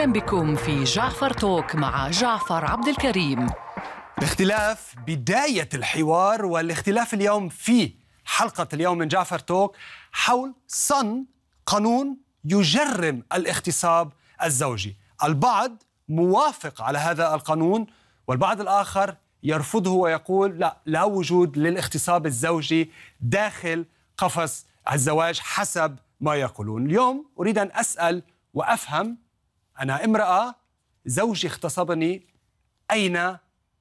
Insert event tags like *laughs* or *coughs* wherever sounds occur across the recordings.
أهلا بكم في جعفر توك مع جعفر عبد الكريم باختلاف بداية الحوار والاختلاف اليوم في حلقة اليوم من جعفر توك حول صن قانون يجرم الاغتصاب الزوجي البعض موافق على هذا القانون والبعض الآخر يرفضه ويقول لا لا وجود للاغتصاب الزوجي داخل قفص الزواج حسب ما يقولون اليوم أريد أن أسأل وأفهم أنا امرأة زوجي اغتصبني أين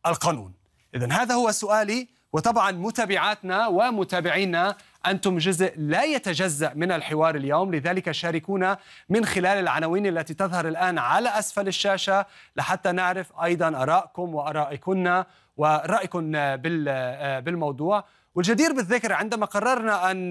القانون؟ إذا هذا هو سؤالي وطبعا متابعاتنا ومتابعينا أنتم جزء لا يتجزأ من الحوار اليوم لذلك شاركونا من خلال العناوين التي تظهر الآن على أسفل الشاشة لحتى نعرف أيضا أراءكم وأرائكن ورأيكم بالموضوع والجدير بالذكر عندما قررنا أن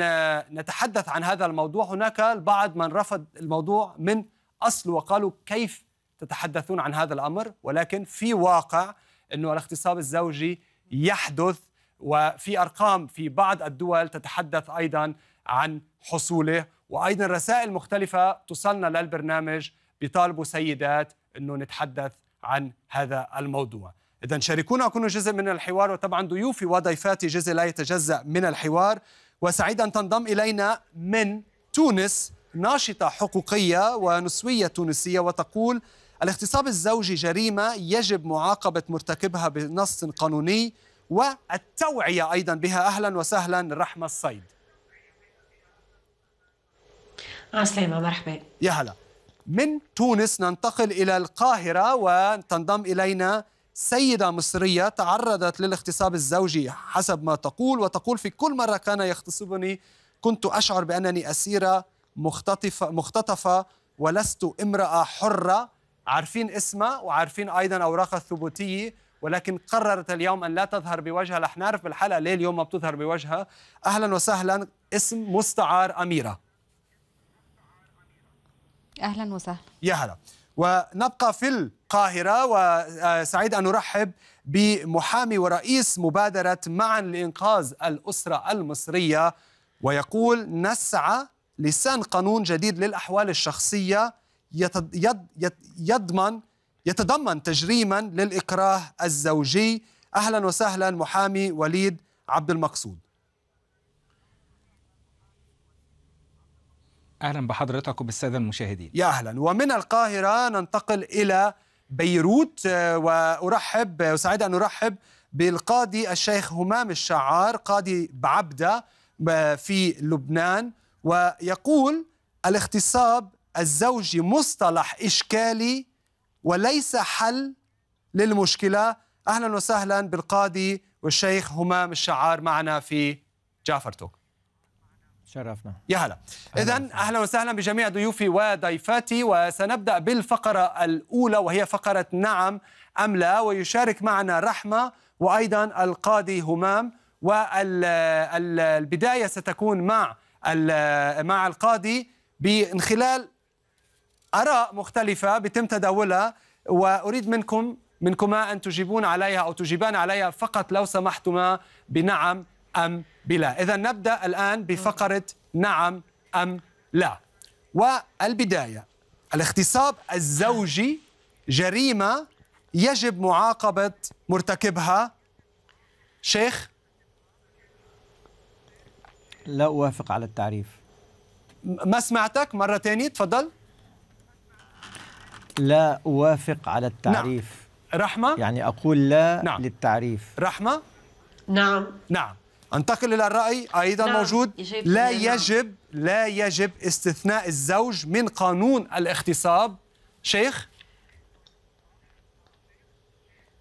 نتحدث عن هذا الموضوع هناك البعض من رفض الموضوع من أصل وقالوا كيف تتحدثون عن هذا الأمر ولكن في واقع أنه الاغتصاب الزوجي يحدث وفي أرقام في بعض الدول تتحدث أيضا عن حصوله وأيضا رسائل مختلفة تصلنا للبرنامج بيطالبوا سيدات أنه نتحدث عن هذا الموضوع إذا شاركونا وكونوا جزء من الحوار وطبعا ضيوفي وضيفاتي جزء لا يتجزأ من الحوار وسعيد أن تنضم إلينا من تونس ناشطة حقوقية ونسوية تونسية وتقول الاغتصاب الزوجي جريمة يجب معاقبة مرتكبها بنص قانوني والتوعية أيضا بها أهلا وسهلا رحمة الصيد عسلامة مرحبا يا هلا من تونس ننتقل إلى القاهرة وتنضم إلينا سيدة مصرية تعرضت للاغتصاب الزوجي حسب ما تقول وتقول في كل مرة كان يغتصبني كنت أشعر بأنني أسيرة مختطفة, مختطفة ولست امرأة حرة عارفين اسمها وعارفين أيضا أوراقها الثبوتية ولكن قررت اليوم أن لا تظهر بوجهها رح نعرف بالحلقة ليه اليوم ما بتظهر بوجهها أهلا وسهلا اسم مستعار أميرة أهلا وسهلا يا هلا ونبقى في القاهرة وسعيد أن أرحب بمحامي ورئيس مبادرة معا لإنقاذ الأسرة المصرية ويقول نسعى لسان قانون جديد للأحوال الشخصية يضمن يتضمن تجريما للإكراه الزوجي أهلا وسهلا محامي وليد عبد المقصود اهلا بحضرتك وبالساده المشاهدين يا اهلا ومن القاهره ننتقل الى بيروت آه، وارحب وسعيد ان ارحب بالقاضي الشيخ همام الشعار قاضي بعبده آه، في لبنان ويقول الاغتصاب الزوجي مصطلح إشكالي وليس حل للمشكلة أهلا وسهلا بالقاضي والشيخ همام الشعار معنا في جعفر توك شرفنا يا هلا اذا اهلا وسهلا بجميع ضيوفي وضيفاتي وسنبدا بالفقره الاولى وهي فقره نعم ام لا ويشارك معنا رحمه وايضا القاضي همام والبدايه ستكون مع مع القاضي من خلال آراء مختلفة بتم تداولها وأريد منكم منكما أن تجيبون عليها أو تجيبان عليها فقط لو سمحتما بنعم أم بلا إذا نبدأ الآن بفقرة نعم أم لا والبداية الاغتصاب الزوجي جريمة يجب معاقبة مرتكبها شيخ لا أوافق على التعريف ما سمعتك مرة ثانية تفضل لا أوافق على التعريف نعم. رحمة يعني أقول لا نعم. للتعريف رحمة نعم نعم انتقل الى الراي ايضا نعم. موجود لا يجب لا يجب استثناء الزوج من قانون الاغتصاب شيخ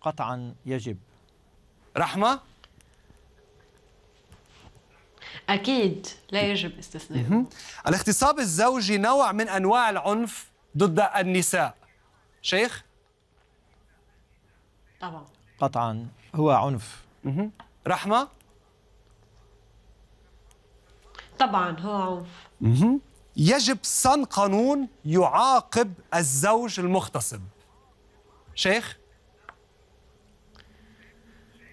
قطعا يجب رحمه أكيد لا يجب استثناء الاغتصاب الزوجي نوع من أنواع العنف ضد النساء شيخ؟ طبعا قطعا هو عنف رحمة؟ طبعا هو عنف يجب صن قانون يعاقب الزوج المغتصب شيخ؟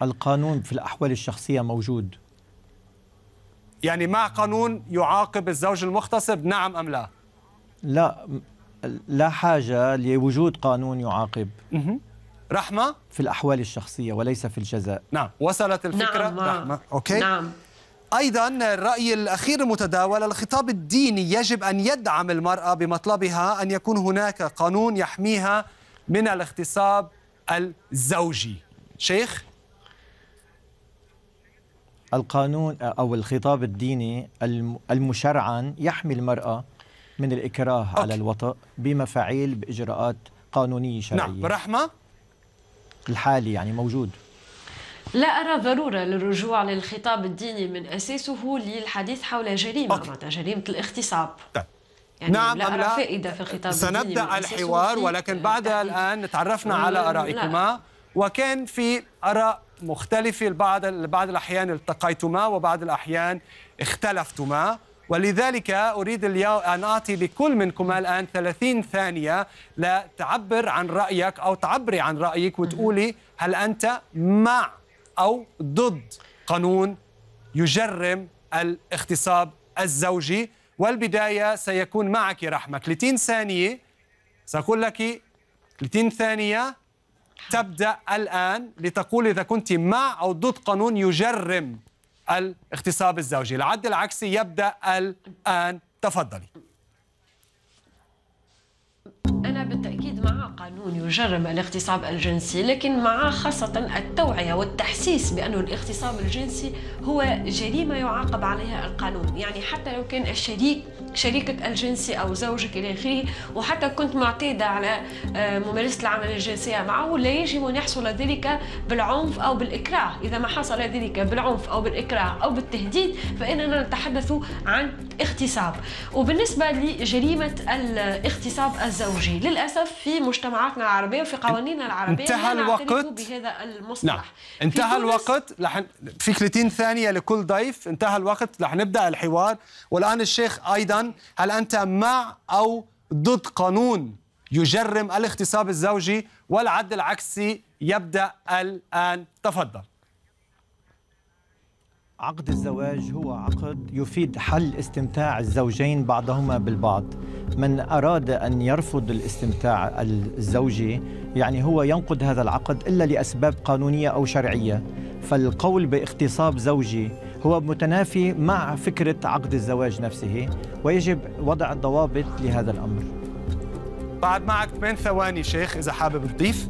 القانون في الأحوال الشخصية موجود يعني مع قانون يعاقب الزوج المغتصب نعم أم لا لا لا حاجة لوجود قانون يعاقب رحمة في الأحوال الشخصية وليس في الجزاء نعم وصلت الفكرة نعم. رحمة أوكي نعم أيضا الرأي الأخير المتداول الخطاب الديني يجب أن يدعم المرأة بمطلبها أن يكون هناك قانون يحميها من الاغتصاب الزوجي شيخ القانون أو الخطاب الديني المشرعن يحمي المرأة من الإكراه أوكي. على الوطأ بمفاعيل بإجراءات قانونية شرعية نعم رحمة الحالي يعني موجود لا أرى ضرورة للرجوع للخطاب الديني من أساسه للحديث حول جريمة أوكي. جريمة الاغتصاب طيب. يعني نعم لا أرى لا فائدة في الخطاب الديني سنبدأ الحوار ولكن بعد الآن تعرفنا على أرائكما وكان في آراء مختلفة لبعض بعض الأحيان التقيتما وبعض الأحيان اختلفتما ولذلك أريد اليوم أن أعطي لكل منكما الآن 30 ثانية لتعبر عن رأيك أو تعبري عن رأيك وتقولي هل أنت مع أو ضد قانون يجرم الاغتصاب الزوجي والبداية سيكون معك رحمة 30 ثانية سأقول لك 30 ثانية تبدأ الآن لتقول إذا كنت مع أو ضد قانون يجرم الاغتصاب الزوجي العد العكسي يبدأ الآن تفضلي أنا بالتأكيد مع قانون يجرم الاغتصاب الجنسي لكن مع خاصة التوعية والتحسيس بأن الاغتصاب الجنسي هو جريمة يعاقب عليها القانون يعني حتى لو كان الشريك شريكك الجنسي او زوجك الى اخره وحتى كنت معتاده على آه، ممارسه العمل الجنسيه معه لا يجب ان يحصل ذلك بالعنف او بالاكراه اذا ما حصل ذلك بالعنف او بالاكراه او بالتهديد فاننا نتحدث عن اغتصاب وبالنسبه لجريمه الاغتصاب الزوجي للاسف في مجتمعاتنا العربيه وفي قوانيننا العربيه انتهى الوقت بهذا المصطلح نعم. انتهى الوقت لحن... في 30 ثانيه لكل ضيف انتهى الوقت رح نبدا الحوار والان الشيخ ايضا الآن هل أنت مع أو ضد قانون يجرم الاغتصاب الزوجي والعد العكسي يبدأ الآن تفضل عقد الزواج هو عقد يفيد حل استمتاع الزوجين بعضهما بالبعض من أراد أن يرفض الاستمتاع الزوجي يعني هو ينقض هذا العقد إلا لأسباب قانونية أو شرعية فالقول باغتصاب زوجي هو متنافي مع فكرة عقد الزواج نفسه ويجب وضع الضوابط لهذا الأمر بعد معك 8 ثواني شيخ إذا حابب تضيف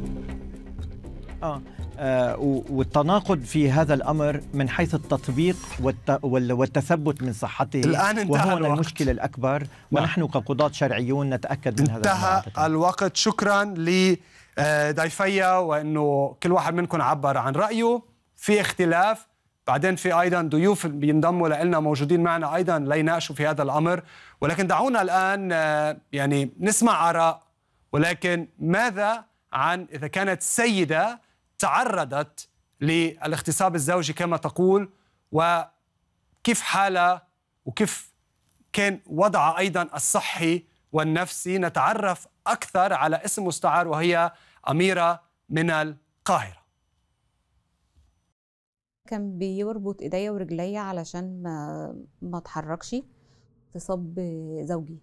آه. آه والتناقض في هذا الأمر من حيث التطبيق والت... والتثبت من صحته الآن انتهى وهو الوقت. المشكلة الأكبر ما. نعم. ونحن كقضاة شرعيون نتأكد من هذا انتهى الوقت شكرا لضيفي آه، وأنه كل واحد منكم عبر عن رأيه في اختلاف بعدين في ايضا ضيوف بينضموا لنا موجودين معنا ايضا ليناقشوا في هذا الامر ولكن دعونا الان آه، يعني نسمع اراء ولكن ماذا عن اذا كانت سيده تعرضت للاغتصاب الزوجي كما تقول وكيف حالها وكيف كان وضعها ايضا الصحي والنفسي نتعرف اكثر على اسم مستعار وهي اميره من القاهره كان بيربط ايديا ورجليا علشان ما ما اتحركش في صب زوجي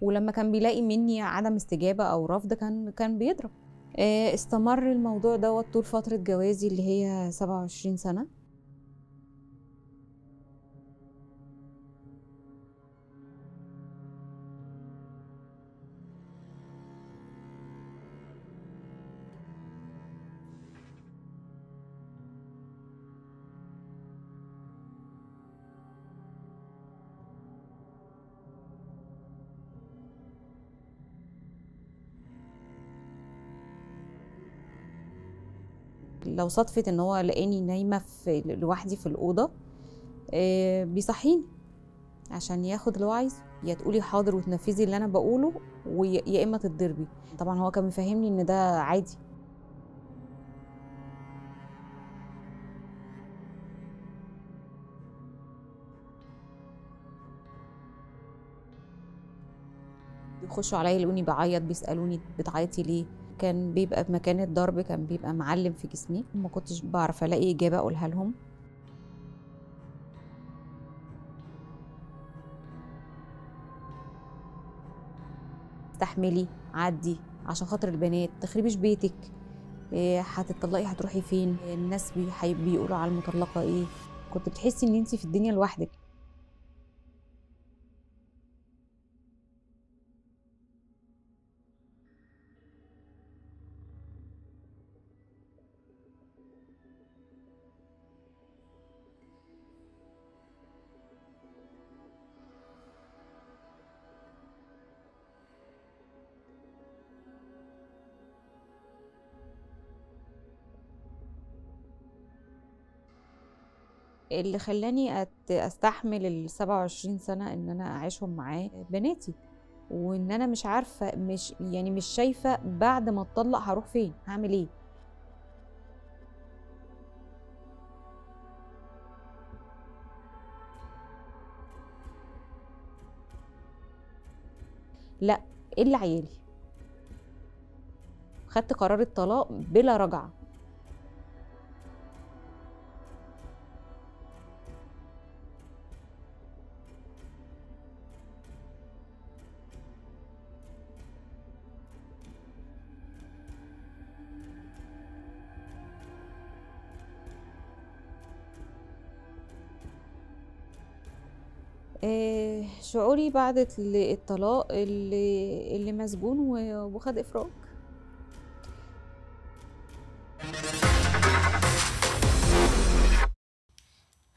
ولما كان بيلاقي مني عدم استجابه او رفض كان كان بيضرب آه، استمر الموضوع دوت طول فتره جوازي اللي هي 27 سنه لو صدفه ان هو لقاني نايمه في لوحدي في الاوضه آه، بيصحيني عشان ياخد اللي هو عايزه يا تقولي حاضر وتنفذي اللي انا بقوله ويا اما تتضربي طبعا هو كان مفهمني ان ده عادي بيخشوا عليا يلاقوني بعيط بيسالوني بتعيطي ليه كان بيبقى في مكان الضرب كان بيبقى معلم في جسمي ما كنتش بعرف الاقي اجابه اقولها لهم استحملي عدي عشان خاطر البنات تخربيش بيتك هتطلقي إيه، هتروحي فين الناس بيقولوا على المطلقه ايه كنت بتحسي ان انت في الدنيا لوحدك اللي خلاني استحمل ال 27 سنه ان انا اعيشهم معاه بناتي وان انا مش عارفه مش يعني مش شايفه بعد ما اتطلق هروح فين هعمل ايه لا الا عيالي خدت قرار الطلاق بلا رجعه شعوري بعد الطلاق اللي اللي مسجون وخد افراج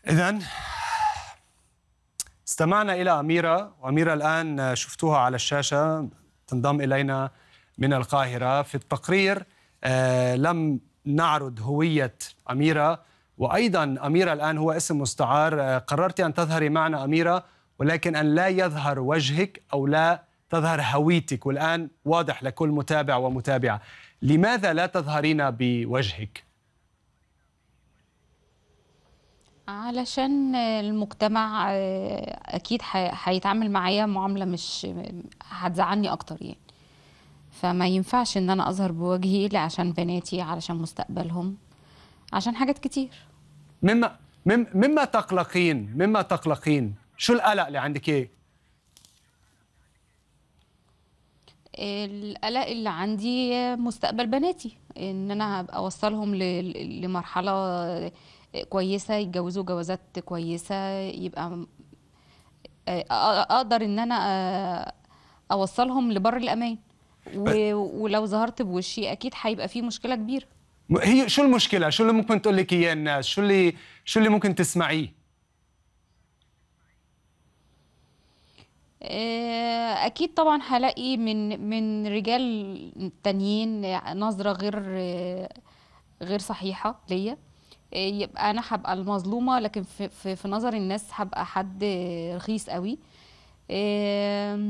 اذا استمعنا الى اميره واميره الان شفتوها على الشاشه تنضم الينا من القاهره في التقرير آه، لم نعرض هويه اميره وايضا اميره الان هو اسم مستعار آه، قررت ان تظهري معنا اميره ولكن أن لا يظهر وجهك أو لا تظهر هويتك والآن واضح لكل متابع ومتابعة لماذا لا تظهرين بوجهك؟ علشان المجتمع آه، اكيد هيتعامل معايا معامله مش هتزعلني اكتر يعني فما ينفعش ان انا اظهر بوجهي الا عشان بناتي علشان مستقبلهم عشان حاجات كتير مما مما تقلقين مما تقلقين شو القلق اللي عندك ايه؟ القلق اللي عندي مستقبل بناتي ان انا هبقى اوصلهم لمرحله كويسه يتجوزوا جوازات كويسه يبقى اقدر ان انا اوصلهم لبر الامان ولو ظهرت بوشي اكيد هيبقى في مشكله كبيره هي شو المشكله شو اللي ممكن تقول لك اياه الناس شو اللي شو اللي ممكن تسمعيه آه، اكيد طبعا هلاقي من من رجال تانيين نظره غير غير صحيحه ليا آه، يبقى انا هبقى المظلومه لكن في, في, نظر الناس هبقى حد رخيص قوي آه،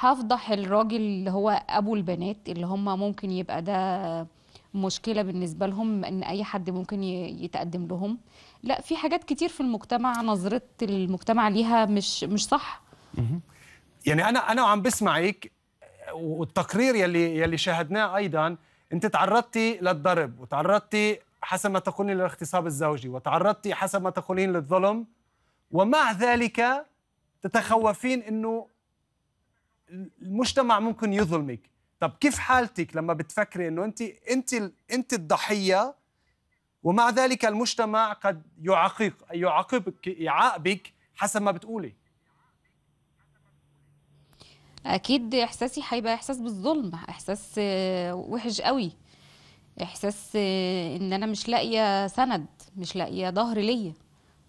هفضح الراجل اللي هو ابو البنات اللي هم ممكن يبقى ده مشكله بالنسبه لهم ان اي حد ممكن يتقدم لهم لا في حاجات كتير في المجتمع نظره المجتمع ليها مش مش صح يعني انا انا وعم بسمعك والتقرير يلي يلي شاهدناه ايضا انت تعرضتي للضرب وتعرضتي حسب ما تقولين للاغتصاب الزوجي وتعرضتي حسب ما تقولين للظلم ومع ذلك تتخوفين انه المجتمع ممكن يظلمك طب كيف حالتك لما بتفكري انه انت انت انت الضحيه ومع ذلك المجتمع قد يعاقبك يعاقبك يعاقبك حسب ما بتقولي اكيد احساسي هيبقى احساس بالظلم احساس آه، وحش قوي احساس آه، ان انا مش لاقيه سند مش لاقيه ظهر ليا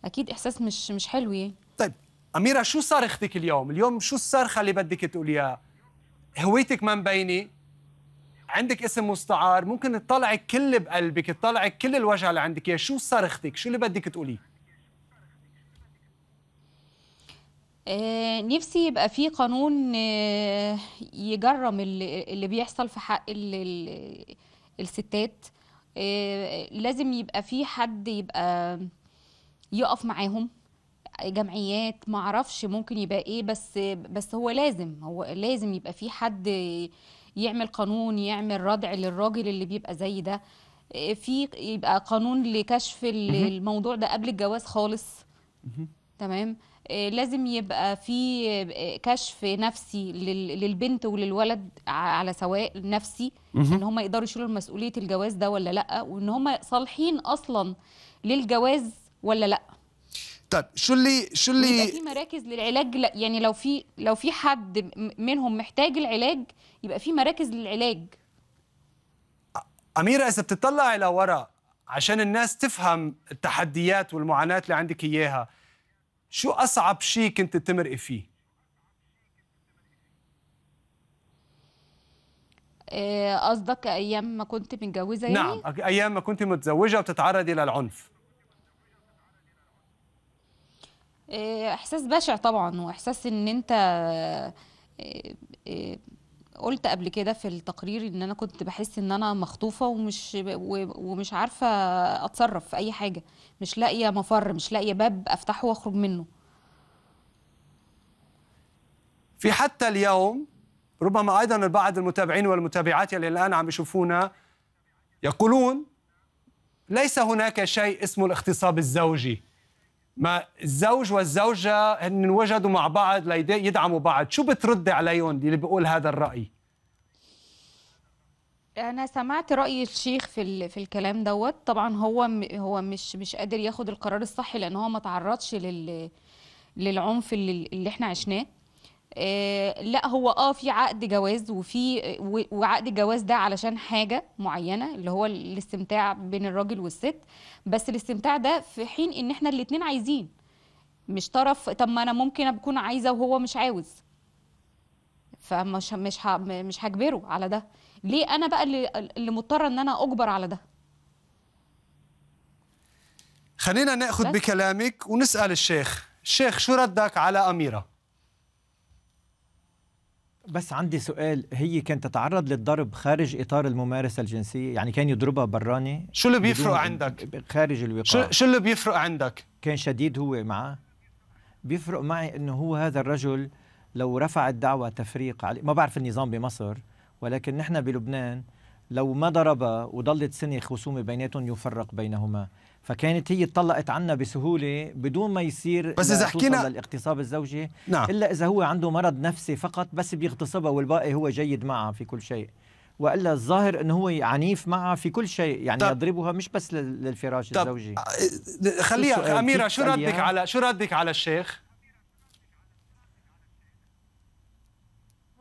اكيد احساس مش مش حلو يعني طيب اميره شو صرختك اليوم اليوم شو الصرخه اللي بدك تقوليها هويتك ما مبينه عندك اسم مستعار ممكن تطلعي كل بقلبك تطلعي كل الوجع اللي عندك اياه شو صرختك شو اللي بدك تقوليه آه، نفسي يبقى في قانون آه، يجرم اللي بيحصل في حق الستات آه، لازم يبقى في حد يبقى يقف معاهم جمعيات معرفش ممكن يبقى ايه بس بس هو لازم هو لازم يبقى في حد يعمل قانون يعمل ردع للراجل اللي بيبقى زي ده في يبقى قانون لكشف الموضوع ده قبل الجواز خالص تمام آه، لازم يبقى في آه، كشف نفسي للبنت وللولد على سواء نفسي ان هم يقدروا يشيلوا مسؤوليه الجواز ده ولا لا وان هم صالحين اصلا للجواز ولا لا طيب شو اللي شو اللي في مراكز للعلاج يعني لو في لو في حد منهم محتاج العلاج يبقى في مراكز للعلاج اميره اذا بتطلعي لورا عشان الناس تفهم التحديات والمعاناه اللي عندك اياها شو أصعب شيء كنت تمرقي فيه؟ آه، قصدك أيام ما كنت متجوزة يعني؟ نعم أيام ما كنت متزوجة وتتعرضي للعنف آه، إحساس بشع طبعا وإحساس إن أنت آه، قلت قبل كده في التقرير ان انا كنت بحس ان انا مخطوفه ومش ومش عارفه اتصرف في اي حاجه مش لاقيه مفر مش لاقيه باب افتحه واخرج منه في حتى اليوم ربما ايضا البعض المتابعين والمتابعات اللي الان عم يشوفونا يقولون ليس هناك شيء اسمه الاغتصاب الزوجي ما الزوج والزوجة هن وجدوا مع بعض ليدعموا بعض شو بتردي عليهم اللي بيقول هذا الرأي انا سمعت راي الشيخ في في الكلام دوت طبعا هو هو مش مش قادر ياخد القرار الصح لان هو ما تعرضش لل للعنف اللي, اللي احنا عشناه آه، لا هو اه في عقد جواز وفي وعقد الجواز ده علشان حاجه معينه اللي هو الاستمتاع بين الراجل والست بس الاستمتاع ده في حين ان احنا الاثنين عايزين مش طرف طب ما انا ممكن اكون عايزه وهو مش عاوز فمش مش مش هجبره على ده ليه انا بقى اللي, اللي مضطره ان انا اجبر على ده خلينا ناخد بكلامك ونسال الشيخ الشيخ شو ردك على اميره بس عندي سؤال هي كانت تتعرض للضرب خارج اطار الممارسه الجنسيه يعني كان يضربها براني شو اللي بيفرق عندك خارج الوقايه شو, شو اللي بيفرق عندك كان شديد هو معه بيفرق معي انه هو هذا الرجل لو رفع الدعوه تفريق عليه ما بعرف النظام بمصر ولكن نحن بلبنان لو ما ضربا وضلت سنة خصومة بيناتهم يفرق بينهما فكانت هي اتطلقت عنا بسهولة بدون ما يصير بس إذا حكينا الاغتصاب الزوجي نعم. إلا إذا هو عنده مرض نفسي فقط بس بيغتصبها والباقي هو جيد معها في كل شيء والا الظاهر انه هو عنيف معها في كل شيء يعني طب يضربها مش بس للفراش طب الزوجي آه، خليها اميره شو ردك على شو ردك على الشيخ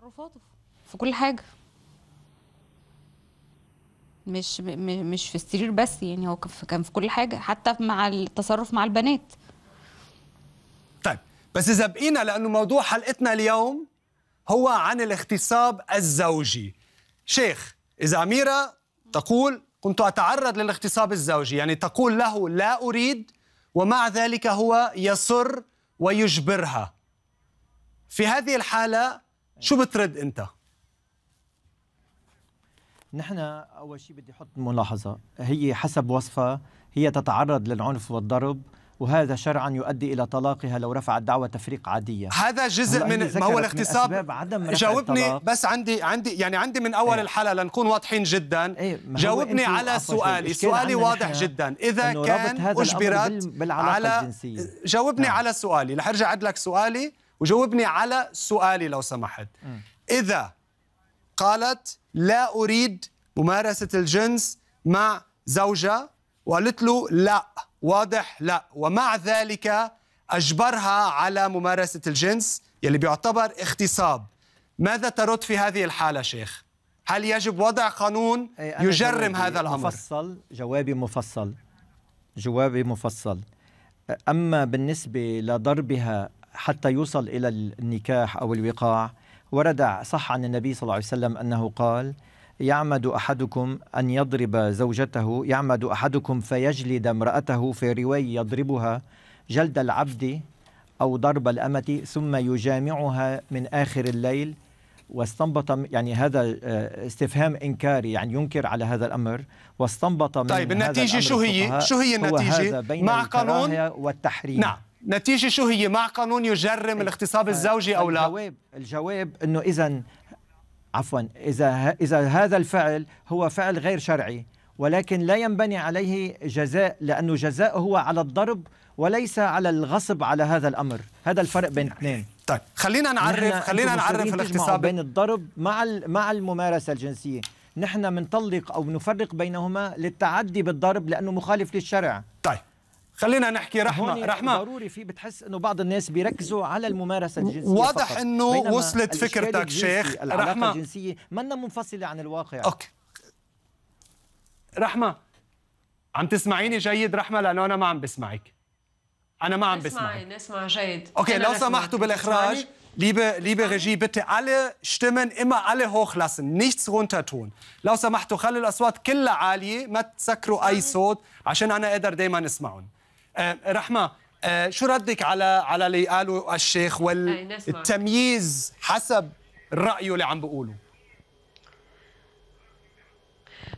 تصرفاته في كل حاجه مش مش في السرير بس يعني هو كان في كل حاجه حتى مع التصرف مع البنات طيب بس اذا بقينا لانه موضوع حلقتنا اليوم هو عن الاغتصاب الزوجي شيخ اذا اميره تقول كنت اتعرض للاغتصاب الزوجي يعني تقول له لا اريد ومع ذلك هو يصر ويجبرها في هذه الحاله شو بترد انت نحن اول شيء بدي احط ملاحظه هي حسب وصفها هي تتعرض للعنف والضرب وهذا شرعا يؤدي الى طلاقها لو رفعت دعوى تفريق عاديه هذا جزء من ما هو الاغتصاب جاوبني جاوبني بس عندي عندي يعني عندي من اول ايه الحلقه لنكون واضحين جدا ايه جاوبني على سؤالي سؤالي واضح جدا اذا كان اجبرت على الجنسية. جاوبني نعم. على سؤالي رح ارجع لك سؤالي وجاوبني على سؤالي لو سمحت م. اذا قالت لا أريد ممارسة الجنس مع زوجة وقالت له لا واضح لا ومع ذلك أجبرها على ممارسة الجنس يلي بيعتبر اغتصاب ماذا ترد في هذه الحالة شيخ؟ هل يجب وضع قانون يجرم هذا الأمر؟ مفصل جوابي مفصل جوابي مفصل أما بالنسبة لضربها حتى يوصل إلى النكاح أو الوقاع ورد صح عن النبي صلى الله عليه وسلم أنه قال يعمد أحدكم أن يضرب زوجته يعمد أحدكم فيجلد امرأته في رواية يضربها جلد العبد أو ضرب الأمة ثم يجامعها من آخر الليل واستنبط يعني هذا آه، استفهام انكاري يعني ينكر على هذا الامر واستنبط من طيب النتيجه شو هي؟ شو هي النتيجه؟ مع قانون والتحريم نعم نتيجة شو هي مع قانون يجرم الاغتصاب آه، الزوجي أو لا الجواب الجواب أنه إذا عفوا إذا, إذا هذا الفعل هو فعل غير شرعي ولكن لا ينبني عليه جزاء لأنه جزاء هو على الضرب وليس على الغصب على هذا الأمر هذا الفرق بين اثنين طيب خلينا نعرف خلينا نعرف الاغتصاب بين الضرب مع مع الممارسة الجنسية نحن منطلق أو نفرق بينهما للتعدي بالضرب لأنه مخالف للشرع خلينا نحكي رحمه رحمه ضروري في بتحس انه بعض الناس بيركزوا على الممارسه الجنسيه واضح انه وصلت فكرتك شيخ رحمه الجنسيه منا منفصله عن الواقع اوكي رحمه عم تسمعيني جيد رحمه لانه انا ما عم بسمعك انا ما عم بسمعك اسمعي نسمع جيد اوكي لو سمحتوا بالاخراج Liebe, liebe Regie, bitte alle Stimmen immer alle hochlassen, nichts runter tun. لو سمحتوا خلوا الأصوات كلها عالية، ما تسكروا أي صوت عشان أنا أقدر دايما أسمعهم. آه، رحمه آه، شو ردك على على اللي قاله الشيخ والتمييز حسب رايه اللي عم بقوله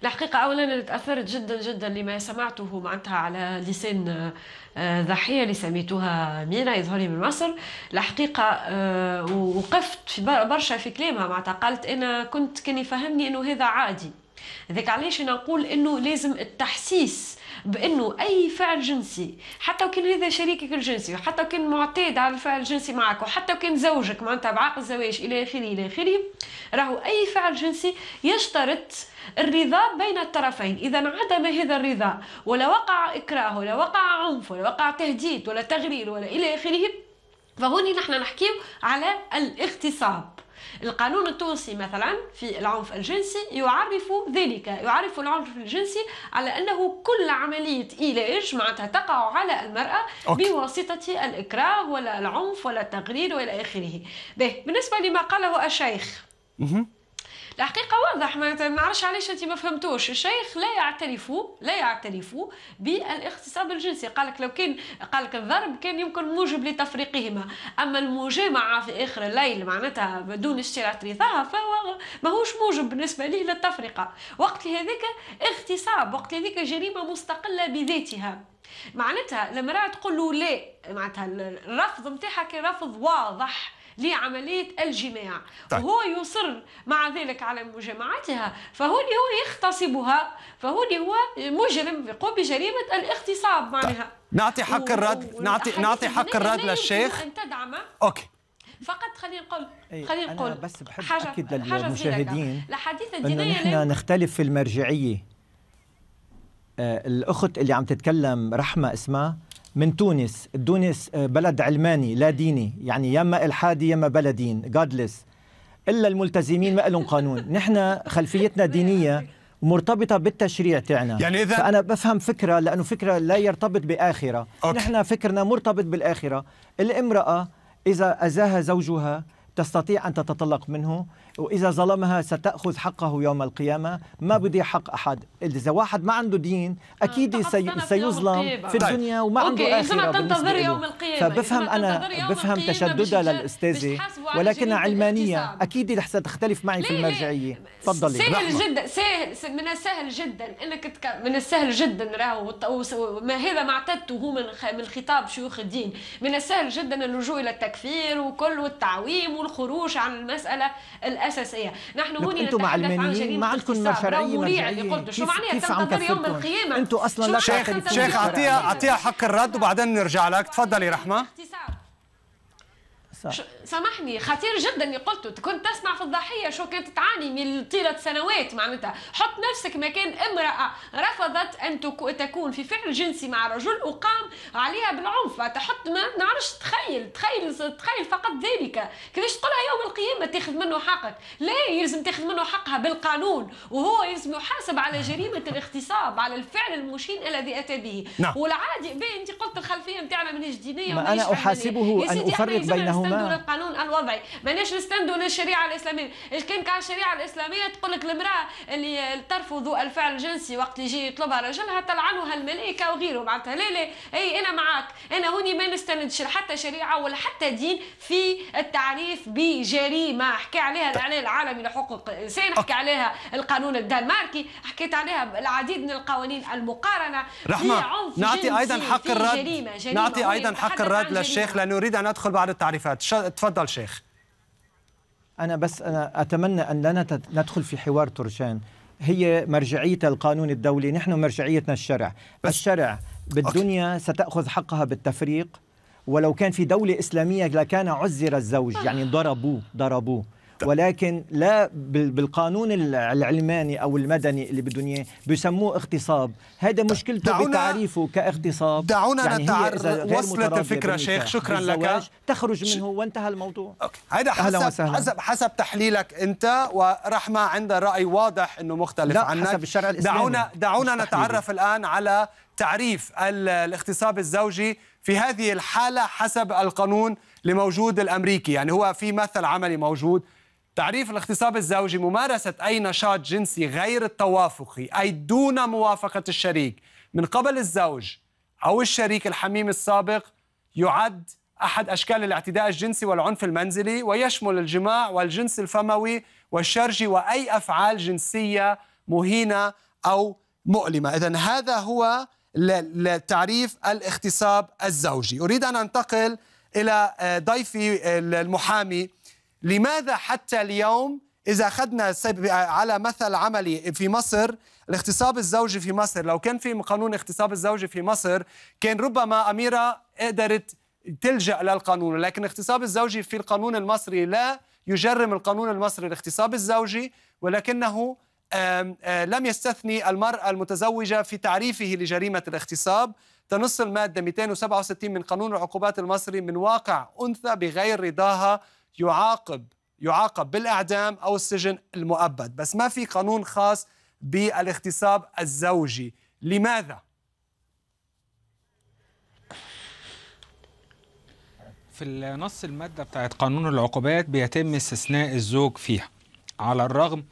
الحقيقة أولا تأثرت جدا جدا لما سمعته معناتها على لسان آه، ضحية اللي سميتوها مينا يظهر من مصر الحقيقة وقفت في برشا في كلامها معناتها قالت أنا كنت كان يفهمني أنه هذا عادي هذاك علاش انا نقول انه لازم التحسيس بانه اي فعل جنسي حتى وكان هذا شريكك الجنسي وحتى وكان معتاد على الفعل الجنسي معك وحتى وكان زوجك معناتها بعقد الزواج الى اخره الى اخره راهو اي فعل جنسي يشترط الرضا بين الطرفين اذا عدم هذا الرضا ولا وقع اكراه ولا وقع عنف ولا وقع تهديد ولا تغرير ولا الى اخره فهوني نحن نحكيو على الاغتصاب القانون التونسي مثلا في العنف الجنسي يعرف ذلك يعرف العنف الجنسي على أنه كل عملية إيلاج معناتها تقع على المرأة أوكي. بواسطة الإكراه ولا العنف ولا التغرير وإلى آخره بالنسبة لما قاله الشيخ الحقيقه واضح ما نعرفش علاش انت ما فهمتوش الشيخ لا يعترف لا يعترف بالاغتصاب الجنسي قالك لو كان قالك الضرب كان يمكن موجب لتفريقهما اما المجامعه في اخر الليل معناتها بدون اشتراط رضاها فهو ماهوش موجب بالنسبه ليه للتفرقه وقت هذاك اغتصاب وقت هذيك جريمه مستقله بذاتها معناتها المراه تقول له لا معناتها الرفض نتاعها كان رفض واضح لعملية الجماع طيب. وهو يصر مع ذلك على مجامعتها فهون هو يغتصبها فهون هو مجرم يقوم بجريمة الاغتصاب طيب. معناها طيب. نعطي حق الرد و... نعطي نعطي حق الرد للشيخ أن تدعم أوكي فقط خلينا نقول إيه، خلينا نقول بس بحب حاجة أكد للمشاهدين الأحاديث الدينية نحن نختلف في المرجعية آه الأخت اللي عم تتكلم رحمة اسمها من تونس تونس آه، بلد علماني لا ديني يعني اما الحادي يما بلا دين جادلس الا الملتزمين ما لهم قانون *laughs* نحن خلفيتنا دينيه مرتبطه بالتشريع تاعنا يعني اذا فانا بفهم فكره لانه فكره لا يرتبط باخره أوكي. نحن فكرنا مرتبط بالاخره الامراه اذا اذاها زوجها تستطيع ان تتطلق منه وإذا ظلمها ستأخذ حقه يوم القيامة ما نعم. بدي حق أحد إذا واحد ما عنده دين آه، أكيد سي... سيظلم في الدنيا وما عنده آخرة تنتظر يوم القيامة فبفهم أنا بفهم تشددها للأستاذة ولكنها علمانية أكيد رح ستختلف معي في المرجعية تفضلي سهل نعم. جدا سهل من السهل جدا انك تك... من السهل جدا راهو ما هذا ما اعتدته هو من من خطاب شيوخ الدين من السهل جدا اللجوء الى التكفير وكل والتعويم والخروج عن المساله الاساسيه نحن هون انتم معلمانيين ما عندكم مرجعيه مرجعيه قلت شو معناها كيف عم يوم القيامه انتم اصلا لا شيخ شيخ اعطيها اعطيها حق الرد وبعدين نرجع لك تفضلي رحمه سامحني خطير جدا اللي قلته كنت تسمع في الضحيه شو كانت تعاني من طيله سنوات معناتها حط نفسك مكان امراه رفضت ان تكون في فعل جنسي مع رجل وقام عليها بالعنف تحط ما نعرفش تخيل تخيل تخيل فقط ذلك كيفاش تقولها يوم القيامه تاخذ منه حقك لا يلزم تاخذ منه حقها بالقانون وهو يلزم يحاسب على جريمه الاغتصاب على الفعل المشين الذي اتى به نعم. والعادي بي انت قلت الخلفيه نتاعنا من دينيه ما انا احاسبه ان افرق بينهم نستندوا للقانون الوضعي ماناش نستندوا للشريعه الاسلاميه إيش كان كان الشريعه الاسلاميه تقول لك المراه اللي ترفض الفعل الجنسي وقت يجي يطلبها رجلها تلعنها الملائكه وغيره معناتها لا لا اي انا معاك انا هوني ما نستندش حتى شريعه ولا حتى دين في التعريف بجريمه حكى عليها الاعلان العالمي لحقوق الانسان حكى عليها القانون الدنماركي حكيت عليها العديد من القوانين المقارنه رحمه نعطي ايضا حق الرد جريمة. جريمة نعطي ايضا حق الرد للشيخ لانه اريد ان ادخل بعض التعريفات تفضل شيخ أنا بس أنا أتمنى أن لا ندخل في حوار ترشان هي مرجعية القانون الدولي نحن مرجعيتنا الشرع الشرع بالدنيا أوكي. ستأخذ حقها بالتفريق ولو كان في دولة إسلامية لكان عزر الزوج يعني ضربوه ضربوه ولكن لا بالقانون العلماني او المدني اللي بدهم اياه بسموه اغتصاب هذا مشكلته دعونا بتعريفه كاغتصاب دعونا يعني نتعرف وصلت الفكره شيخ شكرا لك تخرج منه وانتهى الموضوع هذا حسب حسب حسب تحليلك انت ورحمه عنده راي واضح انه مختلف لا عنك حسب الشرع الاسلامي دعونا دعونا نتعرف الان على تعريف الاغتصاب الزوجي في هذه الحالة حسب القانون لموجود الأمريكي يعني هو في مثل عملي موجود تعريف الاغتصاب الزوجي ممارسة أي نشاط جنسي غير التوافقي أي دون موافقة الشريك من قبل الزوج أو الشريك الحميم السابق يعد أحد أشكال الاعتداء الجنسي والعنف المنزلي ويشمل الجماع والجنس الفموي والشرجي وأي أفعال جنسية مهينة أو مؤلمة إذا هذا هو لتعريف الاغتصاب الزوجي أريد أن أنتقل إلى آه، ضيفي آه، المحامي لماذا حتى اليوم إذا أخذنا على مثل عملي في مصر الاغتصاب الزوجي في مصر لو كان في قانون اغتصاب الزوجي في مصر كان ربما أميرة قدرت تلجأ للقانون لكن اغتصاب الزوجي في القانون المصري لا يجرم القانون المصري الاغتصاب الزوجي ولكنه آم آم لم يستثني المرأة المتزوجة في تعريفه لجريمة الاغتصاب تنص المادة 267 من قانون العقوبات المصري من واقع أنثى بغير رضاها يعاقب يعاقب بالاعدام او السجن المؤبد بس ما في قانون خاص بالاغتصاب الزوجي لماذا في النص الماده بتاعت قانون العقوبات بيتم استثناء الزوج فيها على الرغم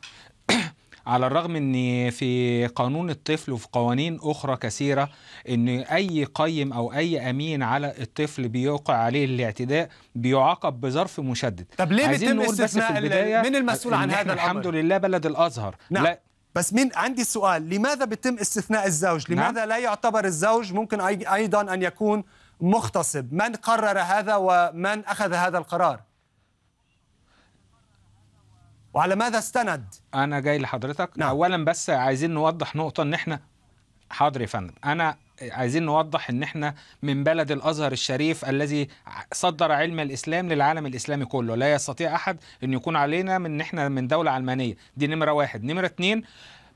على الرغم ان في قانون الطفل وفي قوانين اخرى كثيره ان اي قيم او اي امين على الطفل بيوقع عليه الاعتداء بيعاقب بظرف مشدد طب ليه بيتم استثناء من المسؤول عن هذا الامر الحمد لله بلد الازهر نعم. لا بس مين عندي سؤال لماذا بيتم استثناء الزوج نعم. لماذا نعم. لا يعتبر الزوج ممكن ايضا ان يكون مغتصب من قرر هذا ومن اخذ هذا القرار وعلى ماذا استند انا جاي لحضرتك نعم. اولا بس عايزين نوضح نقطه ان احنا حاضر يا فندم انا عايزين نوضح ان احنا من بلد الازهر الشريف الذي صدر علم الاسلام للعالم الاسلامي كله لا يستطيع احد ان يكون علينا من ان احنا من دوله علمانيه دي نمره واحد نمره اتنين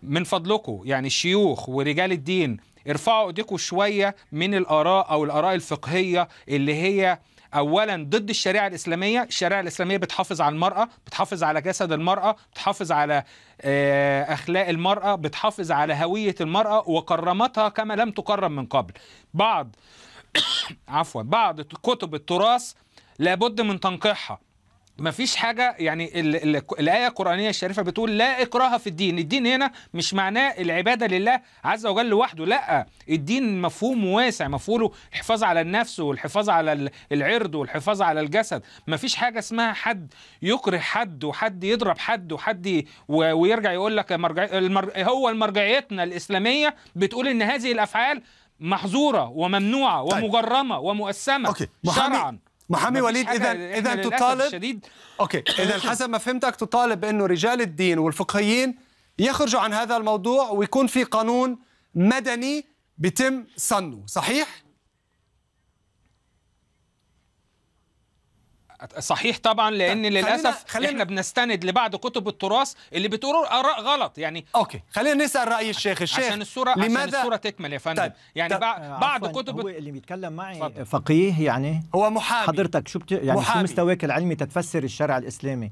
من فضلكم يعني الشيوخ ورجال الدين ارفعوا ايديكم شويه من الاراء او الاراء الفقهيه اللي هي اولا ضد الشريعه الاسلاميه الشريعه الاسلاميه بتحافظ على المراه بتحافظ على جسد المراه بتحافظ على آه، اخلاق المراه بتحافظ على هويه المراه وكرمتها كما لم تكرم من قبل بعض *coughs* عفوا بعض كتب التراث لابد من تنقيحها ما فيش حاجة يعني الآية القرآنية الشريفة بتقول لا إكراه في الدين الدين هنا مش معناه العبادة لله عز وجل لوحده لا الدين مفهوم واسع مفهوله الحفاظ على النفس والحفاظ على العرض والحفاظ على الجسد ما فيش حاجة اسمها حد يكره حد وحد يضرب حد وحد ويرجع يقول لك مرجع المر هو المرجعيتنا الإسلامية بتقول إن هذه الأفعال محظورة وممنوعة طيب. ومجرمة ومؤسمة أوكي. شرعا محامي وليد اذا اذا تطالب اوكي اذا *laughs* حسب ما فهمتك تطالب انه رجال الدين والفقهيين يخرجوا عن هذا الموضوع ويكون في قانون مدني بيتم صنه صحيح صحيح طبعا طيب، لان طيب. للاسف خلينا احنا بنستند لبعض كتب التراث اللي بتقول اراء غلط يعني اوكي خلينا نسال راي الشيخ الشيخ عشان الصوره لماذا عشان الصوره تكمل يا فندم طيب. يعني طيب. آه، بعض كتب هو اللي بيتكلم معي فضل. فقيه يعني هو محامي حضرتك شو بت... يعني محامي. شو مستواك العلمي تتفسر الشرع الاسلامي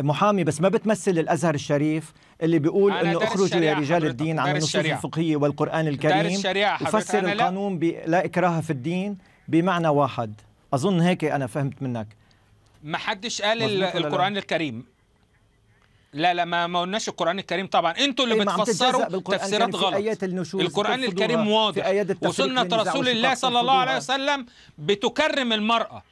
محامي بس ما بتمثل الازهر الشريف اللي بيقول انه اخرجوا يا رجال الدين عن النصوص الفقهيه والقران الكريم وفسر القانون لا... بلا اكراه في الدين بمعنى واحد اظن هيك انا فهمت منك ما حدش قال القران الكريم لا لا ما ما قلناش القران الكريم طبعا انتوا اللي إيه، بتفسروا تفسيرات غلط آيات النشوز القران الكريم واضح وسنه رسول الله صلى الله عليه وسلم بتكرم المراه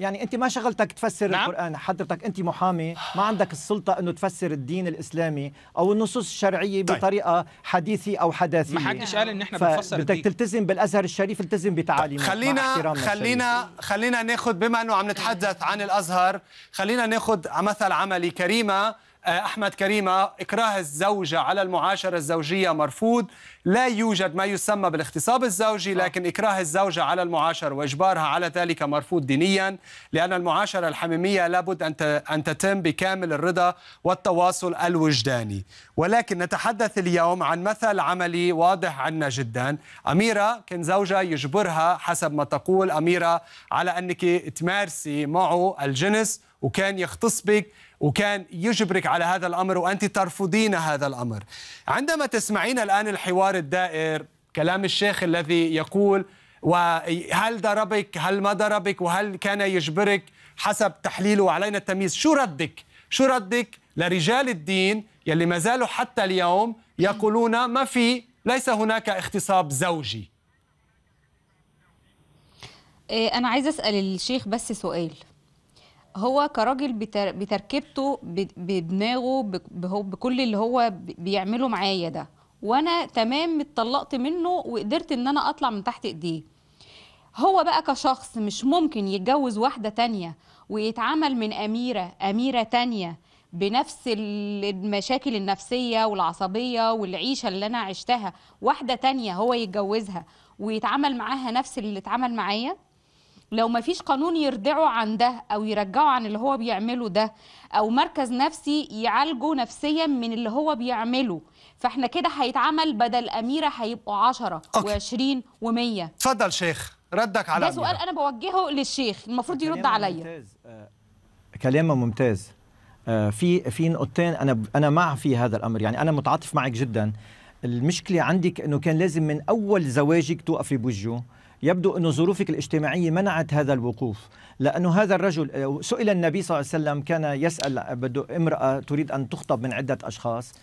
يعني انت ما شغلتك تفسر نعم؟ القران حضرتك انت محامي ما عندك السلطه انه تفسر الدين الاسلامي او النصوص الشرعيه طيب. بطريقه حديثي او حداثيه ما حدش قال ان احنا بنفسر الدين بدك تلتزم بالازهر الشريف التزم بتعاليمه خلينا خلينا الشريف. خلينا ناخذ بما انه عم نتحدث عن الازهر خلينا ناخذ مثل عملي كريمه آه، أحمد كريمة إكراه الزوجة على المعاشرة الزوجية مرفوض لا يوجد ما يسمى بالاغتصاب الزوجي لكن إكراه الزوجة على المعاشرة وإجبارها على ذلك مرفوض دينيا لأن المعاشرة الحميمية لابد أن تتم بكامل الرضا والتواصل الوجداني ولكن نتحدث اليوم عن مثل عملي واضح عنا جدا أميرة كان زوجها يجبرها حسب ما تقول أميرة على أنك تمارسي معه الجنس وكان يختص بك وكان يجبرك على هذا الامر وانت ترفضين هذا الامر. عندما تسمعين الان الحوار الدائر كلام الشيخ الذي يقول وهل ضربك هل ما ضربك وهل كان يجبرك حسب تحليله وعلينا التمييز شو ردك شو ردك لرجال الدين يلي ما زالوا حتى اليوم يقولون ما في ليس هناك اغتصاب زوجي إيه، أنا عايزة أسأل الشيخ بس سؤال هو كراجل بتركيبته بدماغه بكل اللي هو بيعمله معايا ده وانا تمام اتطلقت منه وقدرت ان انا اطلع من تحت ايديه هو بقى كشخص مش ممكن يتجوز واحده تانية ويتعامل من اميره اميره تانية بنفس المشاكل النفسيه والعصبيه والعيشه اللي انا عشتها واحده تانية هو يتجوزها ويتعامل معاها نفس اللي اتعامل معايا لو ما فيش قانون يردعه عن ده او يرجعه عن اللي هو بيعمله ده او مركز نفسي يعالجه نفسيا من اللي هو بيعمله فاحنا كده هيتعمل بدل اميره هيبقوا 10 و20 و100 اتفضل شيخ ردك على ده سؤال انا بوجهه للشيخ المفروض يرد عليا آه، كلامه ممتاز آه، في في نقطتين انا انا مع في هذا الامر يعني انا متعاطف معك جدا المشكله عندك انه كان لازم من اول زواجك توقفي بوجهه يبدو أن ظروفك الاجتماعية منعت هذا الوقوف لأن هذا الرجل آه، سئل النبي صلى الله عليه وسلم كان يسأل آه، امرأة تريد أن تخطب من عدة أشخاص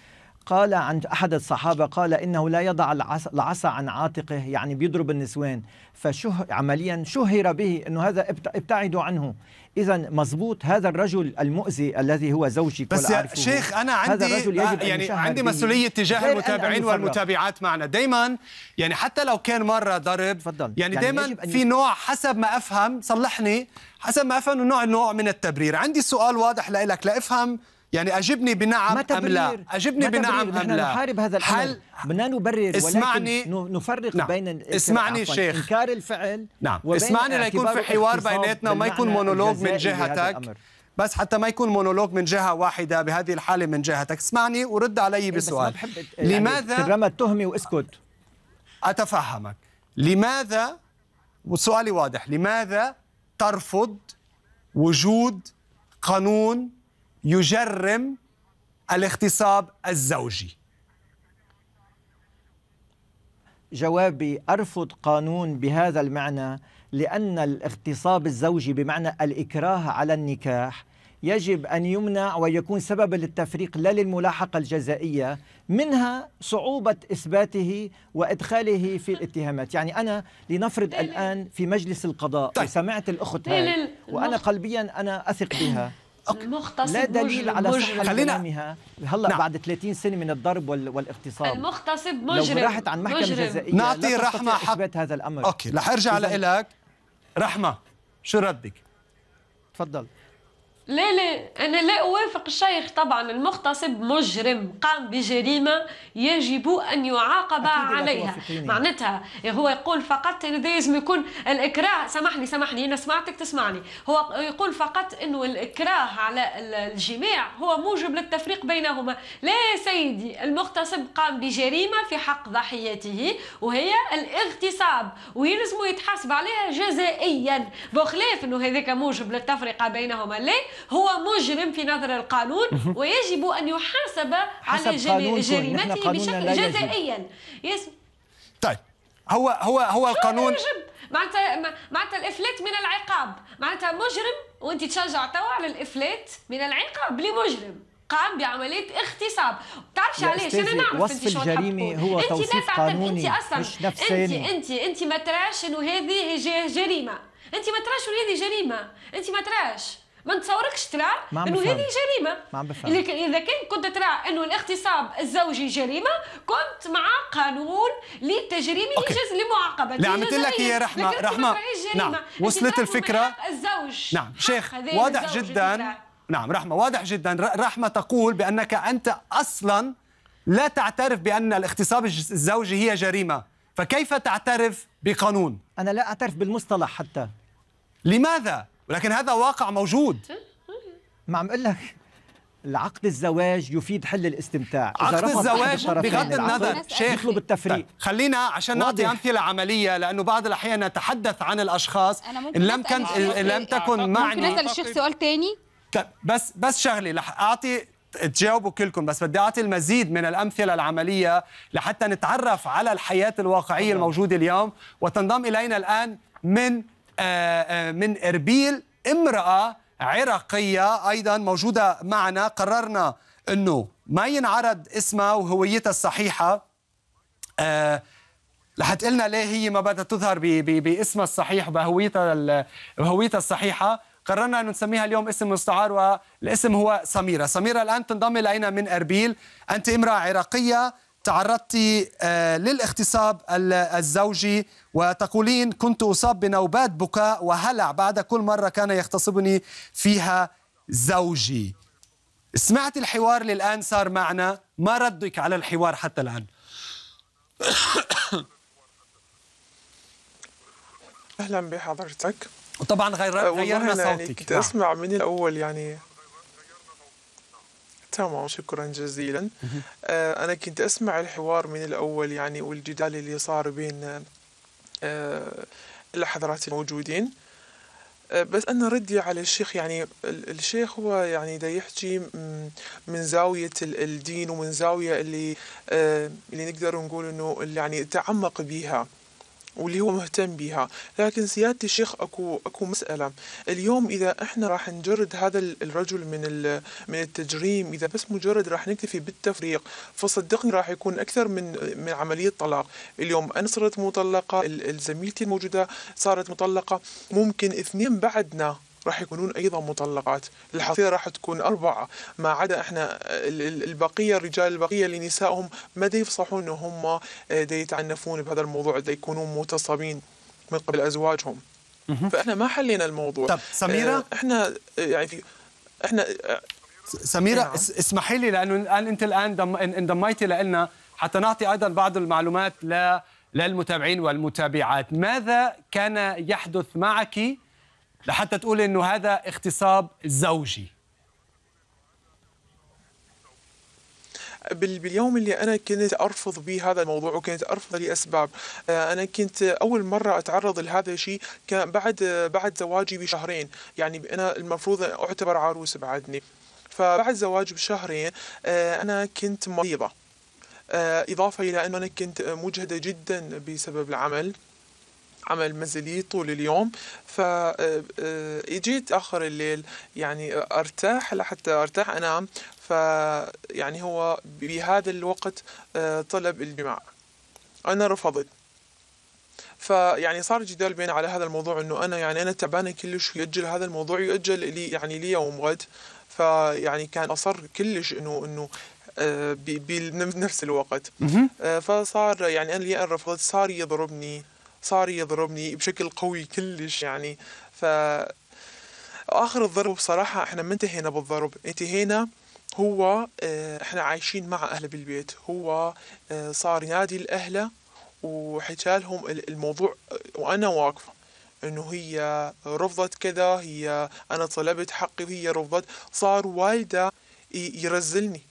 قال عن أحد الصحابة قال إنه لا يضع العصا عن عاتقه يعني بيضرب النسوان فشه عمليا شهر به أنه هذا ابتعدوا عنه إذا مزبوط هذا الرجل المؤذي الذي هو زوجي بس يا شيخ أنا عندي هذا الرجل يجب آه، يعني عندي مسؤولية تجاه المتابعين والمتابعات معنا دايما يعني حتى لو كان مرة ضرب تفضل يعني, يعني دايما في نوع حسب ما أفهم صلحني حسب ما أفهم نوع نوع من التبرير عندي سؤال واضح لك لأفهم لا يعني اجبني بنعم ما ام لا اجبني بنعم ام لا نحارب هذا الحل بدنا نبرر اسمعني نفرق نعم. بين اسمعني شيخ انكار الفعل نعم اسمعني ليكون في حوار بيناتنا وما يكون مونولوج من جهتك بس حتى ما يكون مونولوج من جهه واحده بهذه الحاله من جهتك اسمعني ورد علي إيه، بسؤال يعني لماذا ترمى التهمه واسكت اتفهمك لماذا وسؤالي واضح لماذا ترفض وجود قانون يجرم الاغتصاب الزوجي جوابي أرفض قانون بهذا المعنى لأن الاغتصاب الزوجي بمعنى الإكراه على النكاح يجب أن يمنع ويكون سببا للتفريق لا للملاحقة الجزائية منها صعوبة إثباته وإدخاله في الاتهامات يعني أنا لنفرض الآن في مجلس القضاء طيب. وسمعت الأخت هاي وأنا قلبيا أنا أثق بها المختص لا دليل على صحة كلامها هلا نعم. بعد 30 سنه من الضرب والاغتصاب المغتصب مجرم لو راحت عن محكمه جزائيه نعطي رحمه حق هذا الامر اوكي رح ارجع لك رحمه شو ردك؟ تفضل لا لا أنا لا أوافق الشيخ طبعا المغتصب مجرم قام بجريمة يجب أن يعاقب عليها معناتها هو يقول فقط لازم يكون الإكراه سامحني سامحني أنا سمعتك تسمعني هو يقول فقط أنه الإكراه على الجماع هو موجب للتفريق بينهما لا يا سيدي المغتصب قام بجريمة في حق ضحيته وهي الاغتصاب ويلزم يتحاسب عليها جزائيا بخلاف أنه هذاك موجب للتفرقة بينهما لا هو مجرم في نظر القانون ويجب أن يحاسب على جريمته بشكل جزائيا طيب هو هو هو القانون معناتها معناتها الافلات من العقاب معناتها مجرم وانت تشجع توا على الافلات من العقاب لمجرم قام بعمليه اغتصاب تعرفش علاش انا نعرف وصف انت الجريمه هو انت توصيف قانوني انت اصلا مش نفساني انت انت انت ما تراش انه هذه جريمه انت ما تراش انه هذه جريمه انت ما تراش ما نتصوركش ترى انه هذه جريمه ما عم بفهم اذا كان كنت ترى انه الاغتصاب الزوجي جريمه كنت مع قانون للتجريم لجز لمعاقبه اللي عملت لك يا رحمه رحمه نعم وصلت الفكره الزوج نعم شيخ واضح جدا نعم رحمه واضح جدا رحمه تقول بانك انت اصلا لا تعترف بان الاغتصاب الزوجي هي جريمه فكيف تعترف بقانون انا لا اعترف بالمصطلح حتى لماذا ولكن هذا واقع موجود ما عم اقول لك العقد الزواج يفيد حل الاستمتاع عقد الزواج بغض النظر شيخ يطلب التفريق طيب، خلينا عشان نعطي امثله عمليه لانه بعض الاحيان نتحدث عن الاشخاص ان لم كان ان لم تكن معني ممكن اسال الشيخ سؤال ثاني طيب، بس بس شغلي رح اعطي تجاوبوا كلكم بس بدي اعطي المزيد من الامثله العمليه لحتى نتعرف على الحياه الواقعيه الموجوده اليوم وتنضم الينا الان من آه، آه، من اربيل امراه عراقيه ايضا موجوده معنا قررنا انه ما ينعرض اسمها وهويتها الصحيحه رح آه، تقلنا ليه هي ما بدها تظهر باسمها الصحيح وبهويتها بهويتها الصحيحه قررنا انه نسميها اليوم اسم مستعار والاسم هو سميره، سميره الان تنضم الينا من اربيل، انت امراه عراقيه تعرضت آه، للاغتصاب الزوجي وتقولين كنت أصاب بنوبات بكاء وهلع بعد كل مرة كان يغتصبني فيها زوجي سمعت الحوار للآن صار معنا ما ردك على الحوار حتى الآن أهلا بحضرتك وطبعا غير أه، غيرنا يعني صوتك يعني كنت آه. أسمع من الأول يعني تمام شكرا جزيلا آه، أنا كنت أسمع الحوار من الأول يعني والجدال اللي صار بين آه، الحضرات الموجودين آه، بس أنا ردي على الشيخ يعني الشيخ هو يعني دا يحكي من زاوية الدين ومن زاوية اللي اللي نقدر نقول إنه اللي يعني تعمق بيها واللي هو مهتم بها لكن سيادة الشيخ أكو, أكو مسألة اليوم إذا إحنا راح نجرد هذا الرجل من, من التجريم إذا بس مجرد راح نكتفي بالتفريق فصدقني راح يكون أكثر من, من عملية طلاق اليوم أنا صرت مطلقة زميلتي الموجودة صارت مطلقة ممكن اثنين بعدنا راح يكونون ايضا مطلقات الحصيله راح تكون اربعه ما عدا احنا البقيه الرجال البقيه اللي نسائهم ما دي يفصحون هم دي آه، يتعنفون بهذا الموضوع دي يكونون متصابين من قبل ازواجهم فاحنا ما حلينا الموضوع طب سميره آه، احنا آه، يعني في احنا سميره نعم. اسمحي لي لانه الان انت الان دم انضميتي لنا حتى نعطي ايضا بعض المعلومات ل للمتابعين والمتابعات ماذا كان يحدث معك لحتى تقول انه هذا اغتصاب زوجي باليوم اللي انا كنت ارفض به هذا الموضوع وكنت ارفض لاسباب آه، انا كنت اول مره اتعرض لهذا الشيء كان بعد بعد زواجي بشهرين يعني انا المفروض اعتبر عروس بعدني فبعد زواجي بشهرين آه، انا كنت مريضه آه، اضافه الى انه انا كنت مجهده جدا بسبب العمل عمل منزلي طول اليوم فاجيت آه، آه، اخر الليل يعني آه، ارتاح لحتى ارتاح انام ف يعني هو بهذا الوقت طلب الجماع انا رفضت فيعني صار جدال بيني على هذا الموضوع انه انا يعني انا تعبانه كلش يؤجل هذا الموضوع يؤجل لي يعني ليوم غد فيعني كان اصر كلش انه انه بنفس الوقت فصار يعني انا لي رفضت صار يضربني صار يضربني بشكل قوي كلش يعني ف اخر الضرب بصراحه احنا ما انتهينا بالضرب انتهينا هو آه، احنا عايشين مع اهله بالبيت هو آه، صار ينادي لاهله وحكى لهم الموضوع وانا واقفه انه هي رفضت كذا هي انا طلبت حقي وهي رفضت صار والده يرزلني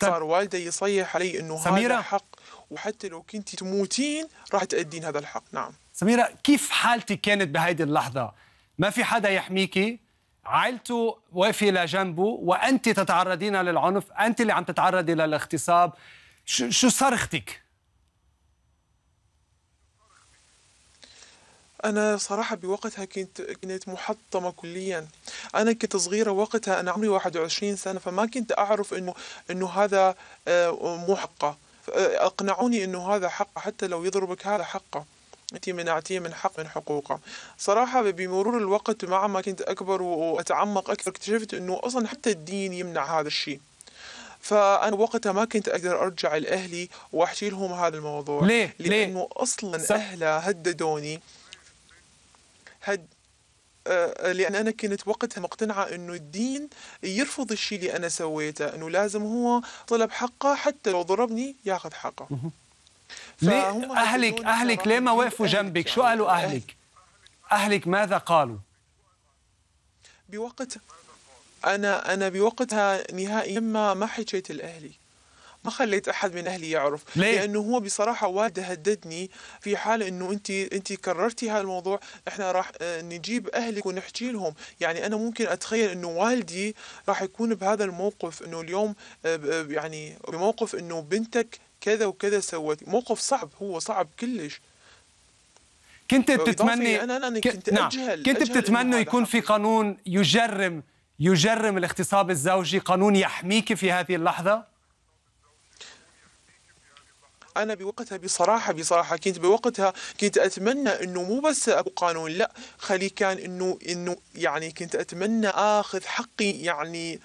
طيب. صار والده يصيح علي انه هذا حق وحتى لو كنت تموتين راح تأدين هذا الحق نعم سميرة كيف حالتك كانت بهيدي اللحظة ما في حدا يحميكي عائلته واقفة لجنبه وأنت تتعرضين للعنف أنت اللي عم تتعرضي للاغتصاب شو صرختك؟ أنا صراحة بوقتها كنت كنت محطمة كليا أنا كنت صغيرة وقتها أنا عمري 21 سنة فما كنت أعرف إنه إنه هذا آه، محقق اقنعوني انه هذا حقه حتى لو يضربك هذا حقه انت منعتيه من حق من حقوقه صراحة بمرور الوقت مع ما كنت أكبر وأتعمق أكثر اكتشفت أنه أصلا حتى الدين يمنع هذا الشيء فأنا وقتها ما كنت أقدر أرجع لأهلي وأحكي لهم هذا الموضوع ليه؟ لأنه ليه؟ أصلا أهله هددوني هد آه، لان انا كنت وقتها مقتنعه انه الدين يرفض الشيء اللي انا سويته انه لازم هو طلب حقه حتى لو ضربني ياخذ حقه ليه اهلك اهلك ليه ما وقفوا جنبك شو قالوا اهلك اهلك ماذا قالوا بوقتها انا انا بوقتها نهائيا ما ما حكيت لاهلي ما خليت احد من اهلي يعرف ليه؟ لانه هو بصراحه والده هددني في حال انه انت انت كررتي هذا الموضوع احنا راح آه، نجيب اهلك ونحكي لهم يعني انا ممكن اتخيل انه والدي راح يكون بهذا الموقف انه اليوم آه، آه، يعني بموقف انه بنتك كذا وكذا سوت موقف صعب هو صعب كلش كنت بتتمنى يعني أنا أنا كنت نعم. أجهل كنت أجهل بتتمنى يكون في قانون يجرم يجرم الاغتصاب الزوجي قانون يحميك في هذه اللحظة؟ انا بوقتها بصراحه بصراحه كنت بوقتها كنت اتمنى انه مو بس اكو قانون لا خلي كان انه انه يعني كنت اتمنى اخذ حقي يعني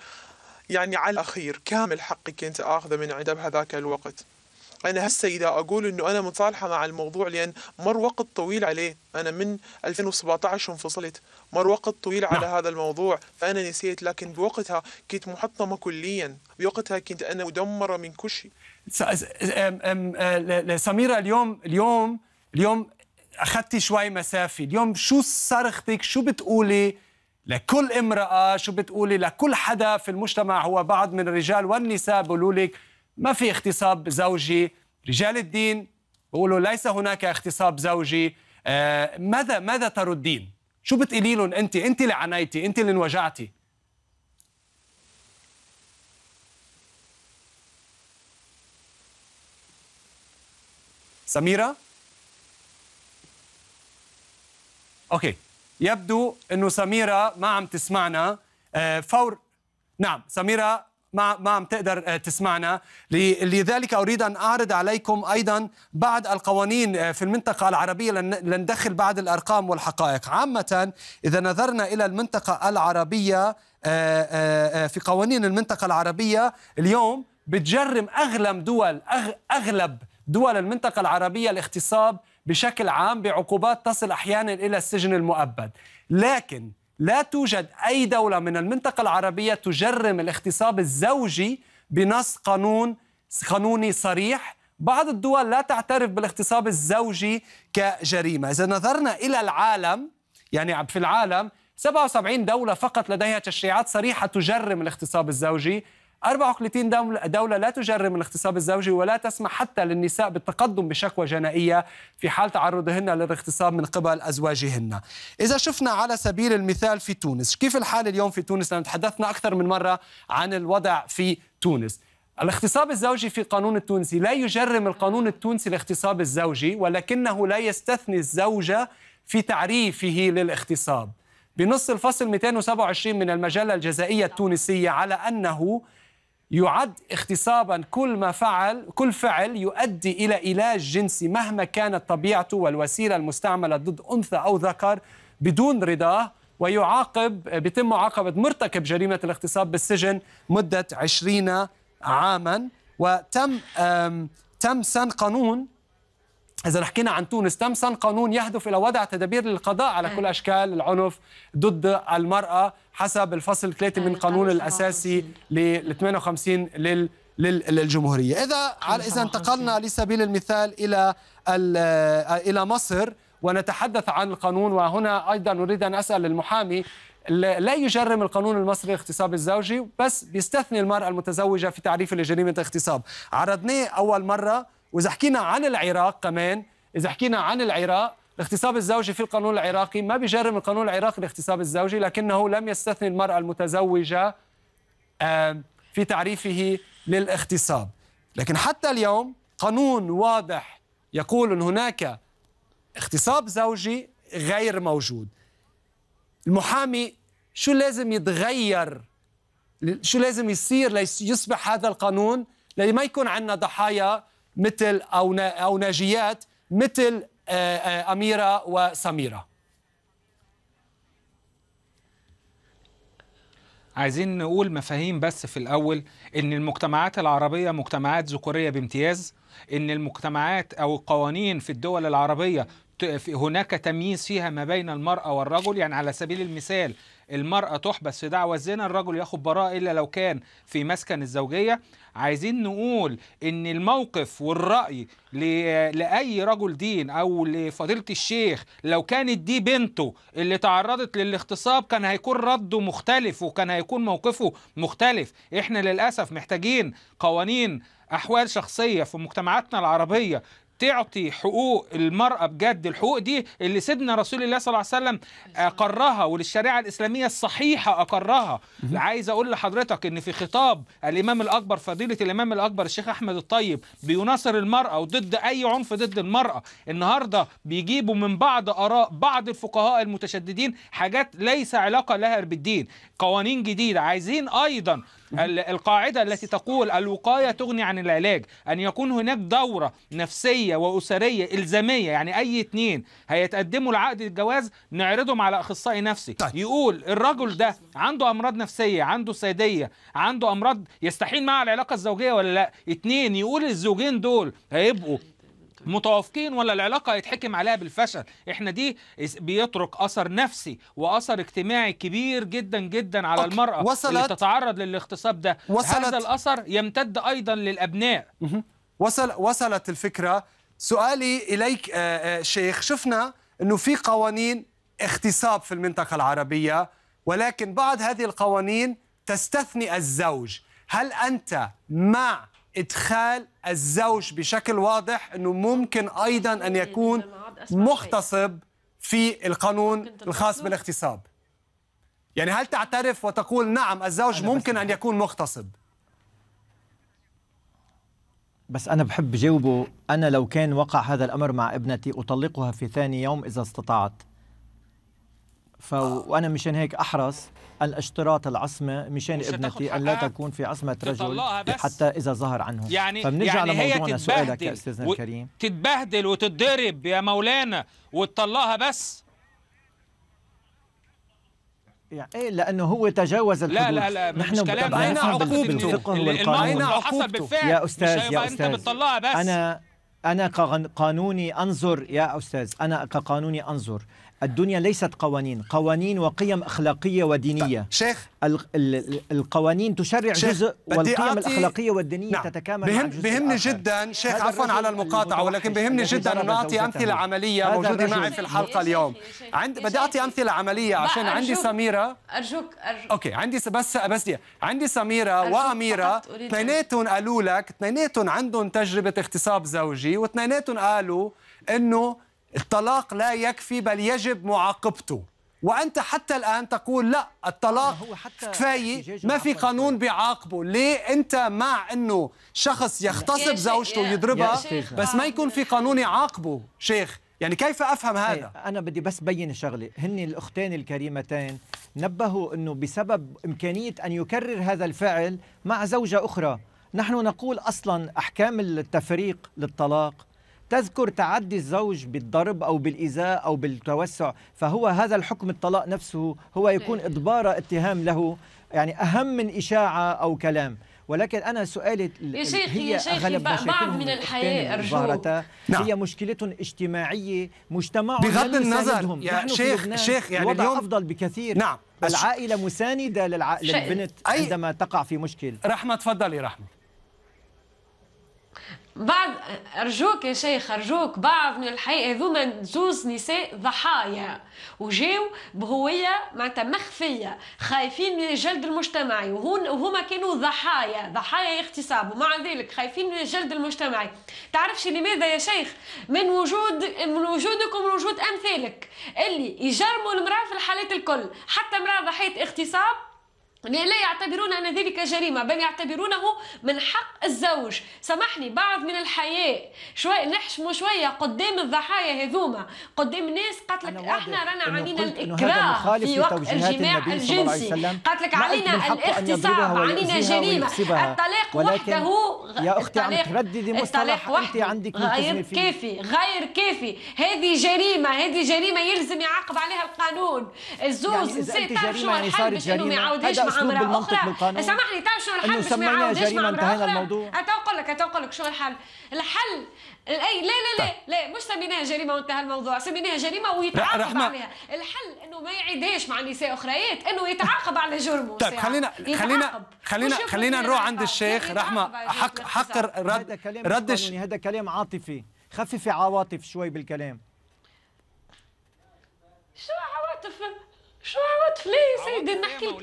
يعني على الاخير كامل حقي كنت اخذه من عندها بهذاك الوقت انا هسه اذا اقول انه انا متصالحه مع الموضوع لان مر وقت طويل عليه انا من 2017 انفصلت مر وقت طويل على نعم. هذا الموضوع فأنا نسيت لكن بوقتها كنت محطمة كليا بوقتها كنت أنا مدمرة من كل شيء آه، سميرة اليوم اليوم اليوم أخذتي شوي مسافة اليوم شو صرختك شو بتقولي لكل امرأة شو بتقولي لكل حدا في المجتمع هو بعض من الرجال والنساء بيقولوا لك ما في اغتصاب زوجي رجال الدين بيقولوا ليس هناك اغتصاب زوجي آه ماذا ماذا تردين؟ شو بتقولي لهم انت انت اللي عانيتي انت اللي انوجعتي سميرة اوكي يبدو انه سميرة ما عم تسمعنا آه، فور نعم سميرة ما ما عم تقدر آه، تسمعنا لذلك اريد ان اعرض عليكم ايضا بعض القوانين آه، في المنطقه العربيه لندخل بعض الارقام والحقائق عامه اذا نظرنا الى المنطقه العربيه آه، في قوانين المنطقه العربيه اليوم بتجرم اغلب دول اغلب دول المنطقه العربيه الاغتصاب بشكل عام بعقوبات تصل احيانا الى السجن المؤبد لكن لا توجد أي دولة من المنطقة العربية تجرم الاغتصاب الزوجي بنص قانون قانوني صريح بعض الدول لا تعترف بالاغتصاب الزوجي كجريمة إذا نظرنا إلى العالم يعني في العالم 77 دولة فقط لديها تشريعات صريحة تجرم الاغتصاب الزوجي 34 دولة لا تجرم الاغتصاب الزوجي ولا تسمح حتى للنساء بالتقدم بشكوى جنائية في حال تعرضهن للاغتصاب من قبل أزواجهن إذا شفنا على سبيل المثال في تونس كيف الحال اليوم في تونس لأن تحدثنا أكثر من مرة عن الوضع في تونس الاغتصاب الزوجي في القانون التونسي لا يجرم القانون التونسي الاغتصاب الزوجي ولكنه لا يستثني الزوجة في تعريفه للاغتصاب بنص الفصل 227 من المجلة الجزائية التونسية على أنه يعد اغتصابا كل ما فعل كل فعل يؤدي الى علاج جنسي مهما كانت طبيعته والوسيله المستعمله ضد انثى او ذكر بدون رضاه ويعاقب بيتم معاقبه مرتكب جريمه الاغتصاب بالسجن مده 20 عاما وتم تم سن قانون إذا حكينا عن تونس تمسا قانون يهدف إلى وضع تدابير للقضاء على كل أشكال العنف ضد المرأة حسب الفصل الثلاثي من القانون أيوة، الأساسي ل 58 لل للجمهورية إذا على إذا انتقلنا لسبيل المثال إلى آه، إلى مصر ونتحدث عن القانون وهنا أيضا أريد أن أسأل المحامي لا يجرم القانون المصري اغتصاب الزوجي بس بيستثني المرأة المتزوجة في تعريف لجريمة الاغتصاب عرضناه أول مرة واذا حكينا عن العراق كمان اذا حكينا عن العراق الاغتصاب الزوجي في القانون العراقي ما بيجرم القانون العراقي الاغتصاب الزوجي لكنه لم يستثني المراه المتزوجه في تعريفه للاغتصاب لكن حتى اليوم قانون واضح يقول ان هناك اغتصاب زوجي غير موجود المحامي شو لازم يتغير شو لازم يصير ليصبح هذا القانون لما يكون عندنا ضحايا مثل او او ناجيات مثل آه، آه، اميره وسميره عايزين نقول مفاهيم بس في الأول إن المجتمعات العربية مجتمعات ذكورية بامتياز إن المجتمعات أو القوانين في الدول العربية هناك تمييز فيها ما بين المرأة والرجل يعني على سبيل المثال المرأة تحبس في دعوى الزنا الرجل ياخد براءة إلا لو كان في مسكن الزوجية عايزين نقول إن الموقف والرأي لأي رجل دين أو لفضيلة الشيخ لو كانت دي بنته اللي تعرضت للاغتصاب كان هيكون رده مختلف وكان هيكون موقفه مختلف إحنا للأسف محتاجين قوانين احوال شخصيه في مجتمعاتنا العربيه تعطي حقوق المرأة بجد الحقوق دي اللي سيدنا رسول الله صلى الله عليه وسلم أقرها آه، والشريعة الإسلامية الصحيحة أقرها عايز أقول لحضرتك إن في خطاب الإمام الأكبر فضيلة الإمام الأكبر الشيخ أحمد الطيب بيناصر المرأة وضد أي عنف ضد المرأة النهاردة بيجيبوا من بعض آراء بعض الفقهاء المتشددين حاجات ليس علاقة لها بالدين قوانين جديدة عايزين أيضا القاعدة التي تقول الوقاية تغني عن العلاج أن يكون هناك دورة نفسية وأسرية إلزامية يعني أي اتنين هيتقدموا لعقد الجواز نعرضهم على أخصائي نفسي طيب. يقول الرجل ده عنده أمراض نفسية عنده سيدية عنده أمراض يستحيل معها العلاقة الزوجية ولا لا اتنين يقول الزوجين دول هيبقوا متوافقين ولا العلاقه هيتحكم عليها بالفشل احنا دي بيترك اثر نفسي واثر اجتماعي كبير جدا جدا على أوكي. المراه وصلت اللي تتعرض للاغتصاب ده وصلت هذا الاثر يمتد ايضا للابناء وصل وصلت الفكره سؤالي اليك آه، آه، شيخ شفنا انه في قوانين اغتصاب في المنطقه العربيه ولكن بعض هذه القوانين تستثني الزوج هل انت مع ادخال الزوج بشكل واضح انه ممكن ايضا ان إيه، يكون مغتصب في القانون الخاص بالاغتصاب يعني هل تعترف وتقول نعم الزوج ممكن ان يكون مغتصب بس أنا بحب جاوبه أنا لو كان وقع هذا الأمر مع ابنتي أطلقها في ثاني يوم إذا استطعت ف... آه. وأنا مشان هيك أحرص الاشتراط العصمة مشان ابنتي أن لا تكون في عصمة رجل حتى إذا ظهر عنه يعني فبنرجع يعني لموضوعنا سؤالك يا أستاذنا و... الكريم تتبهدل وتتضرب يا مولانا وتطلقها بس يعني إيه لانه هو تجاوز الحدود لا لا لا مش نحن كلام اين عقوبته اين عقوبته؟ يا استاذ يا استاذ انت بتطلقها بس انا أنا كقانوني أنظر يا أستاذ أنا كقانوني أنظر الدنيا ليست قوانين قوانين وقيم أخلاقية ودينية طيب، شيخ ال ال القوانين تشرع شيخ. جزء والقيم الأخلاقية والدينية نعم. تتكامل بهم... مع جزء بهمني آخر. جدا شيخ عفوا على المقاطعة ولكن بهمني جدا أن أعطي أمثلة عملية موجودة معي في الحلقة اليوم عند... بدي أعطي أمثلة عملية عشان عندي سميرة أرجوك أرجوك أوكي عندي بس بس دي. عندي سميرة وأميرة اثنيناتهم قالوا لك اثنيناتهم عندهم تجربة اغتصاب زوجي الدولي واثنيناتهم قالوا انه الطلاق لا يكفي بل يجب معاقبته وانت حتى الان تقول لا الطلاق هو حتى كفايه ما في قانون بيعاقبه ليه انت مع انه شخص يغتصب زوجته ويضربها بس ما يكون في قانون يعاقبه شيخ يعني كيف افهم إيه، هذا انا بدي بس بين شغله هن الاختين الكريمتين نبهوا انه بسبب امكانيه ان يكرر هذا الفعل مع زوجه اخرى نحن نقول أصلا أحكام التفريق للطلاق تذكر تعدي الزوج بالضرب أو بالإيذاء أو بالتوسع فهو هذا الحكم الطلاق نفسه هو يكون إضبار إيه. اتهام له يعني أهم من إشاعة أو كلام ولكن انا سؤالي يا هي يا شيخ بعض من الحياه ارجوك نعم. هي مشكلتهم اجتماعيه مجتمع بغض النظر يا شيخ شيخ يعني اليوم افضل بكثير نعم العائله مسانده للع... للبنت أي... عندما تقع في مشكل رحمه تفضلي رحمه بعد ارجوك يا شيخ ارجوك بعض من الحقيقه هذوما زوز نساء ضحايا نعم. وجاو بهويه معناتها مخفيه خايفين من الجلد المجتمعي وهون وهما كانوا ضحايا ضحايا اغتصاب ومع ذلك خايفين من الجلد المجتمعي تعرفش لماذا يا شيخ من وجود من وجودك ومن وجود امثالك اللي يجرموا المراه في الحالات الكل حتى مراه ضحيه اغتصاب لا يعتبرون أن ذلك جريمة بل يعتبرونه من حق الزوج سامحني بعض من الحياء شوي نحشموا شوية قدام الضحايا هذوما قدام ناس قالت لك احنا رانا علينا الإكراه في وقت الجماع الجنسي قالت لك علينا الاغتصاب علينا جريمة الطلاق وحده يا أختي عم ترددي مصطلح أنت عندك غير كافي غير كافي هذه جريمة هذه جريمة يلزم يعاقب عليها القانون الزوز يعني نسيت تعرف شو يعني الحل باش انهم ما مع اسلوب اخرى سامحني تعرف شو الحل مش سميناه جريمه انتهينا الموضوع اتوقل لك اتوقل لك شو الحل الحل اي لا لا لا طيب. لا مش سميناها جريمه وانتهى الموضوع سميناها جريمه ويتعاقب عليها الحل انه ما يعيدهاش مع نساء اخريات انه يتعاقب على جرمه طيب خلينا خلينا خلينا خلينا نروح عند الشيخ رحمه حق حق رد ردش هذا كلام عاطفي خففي عواطف شوي بالكلام شو عواطف شو عواطف ليه يا سيدي نحكي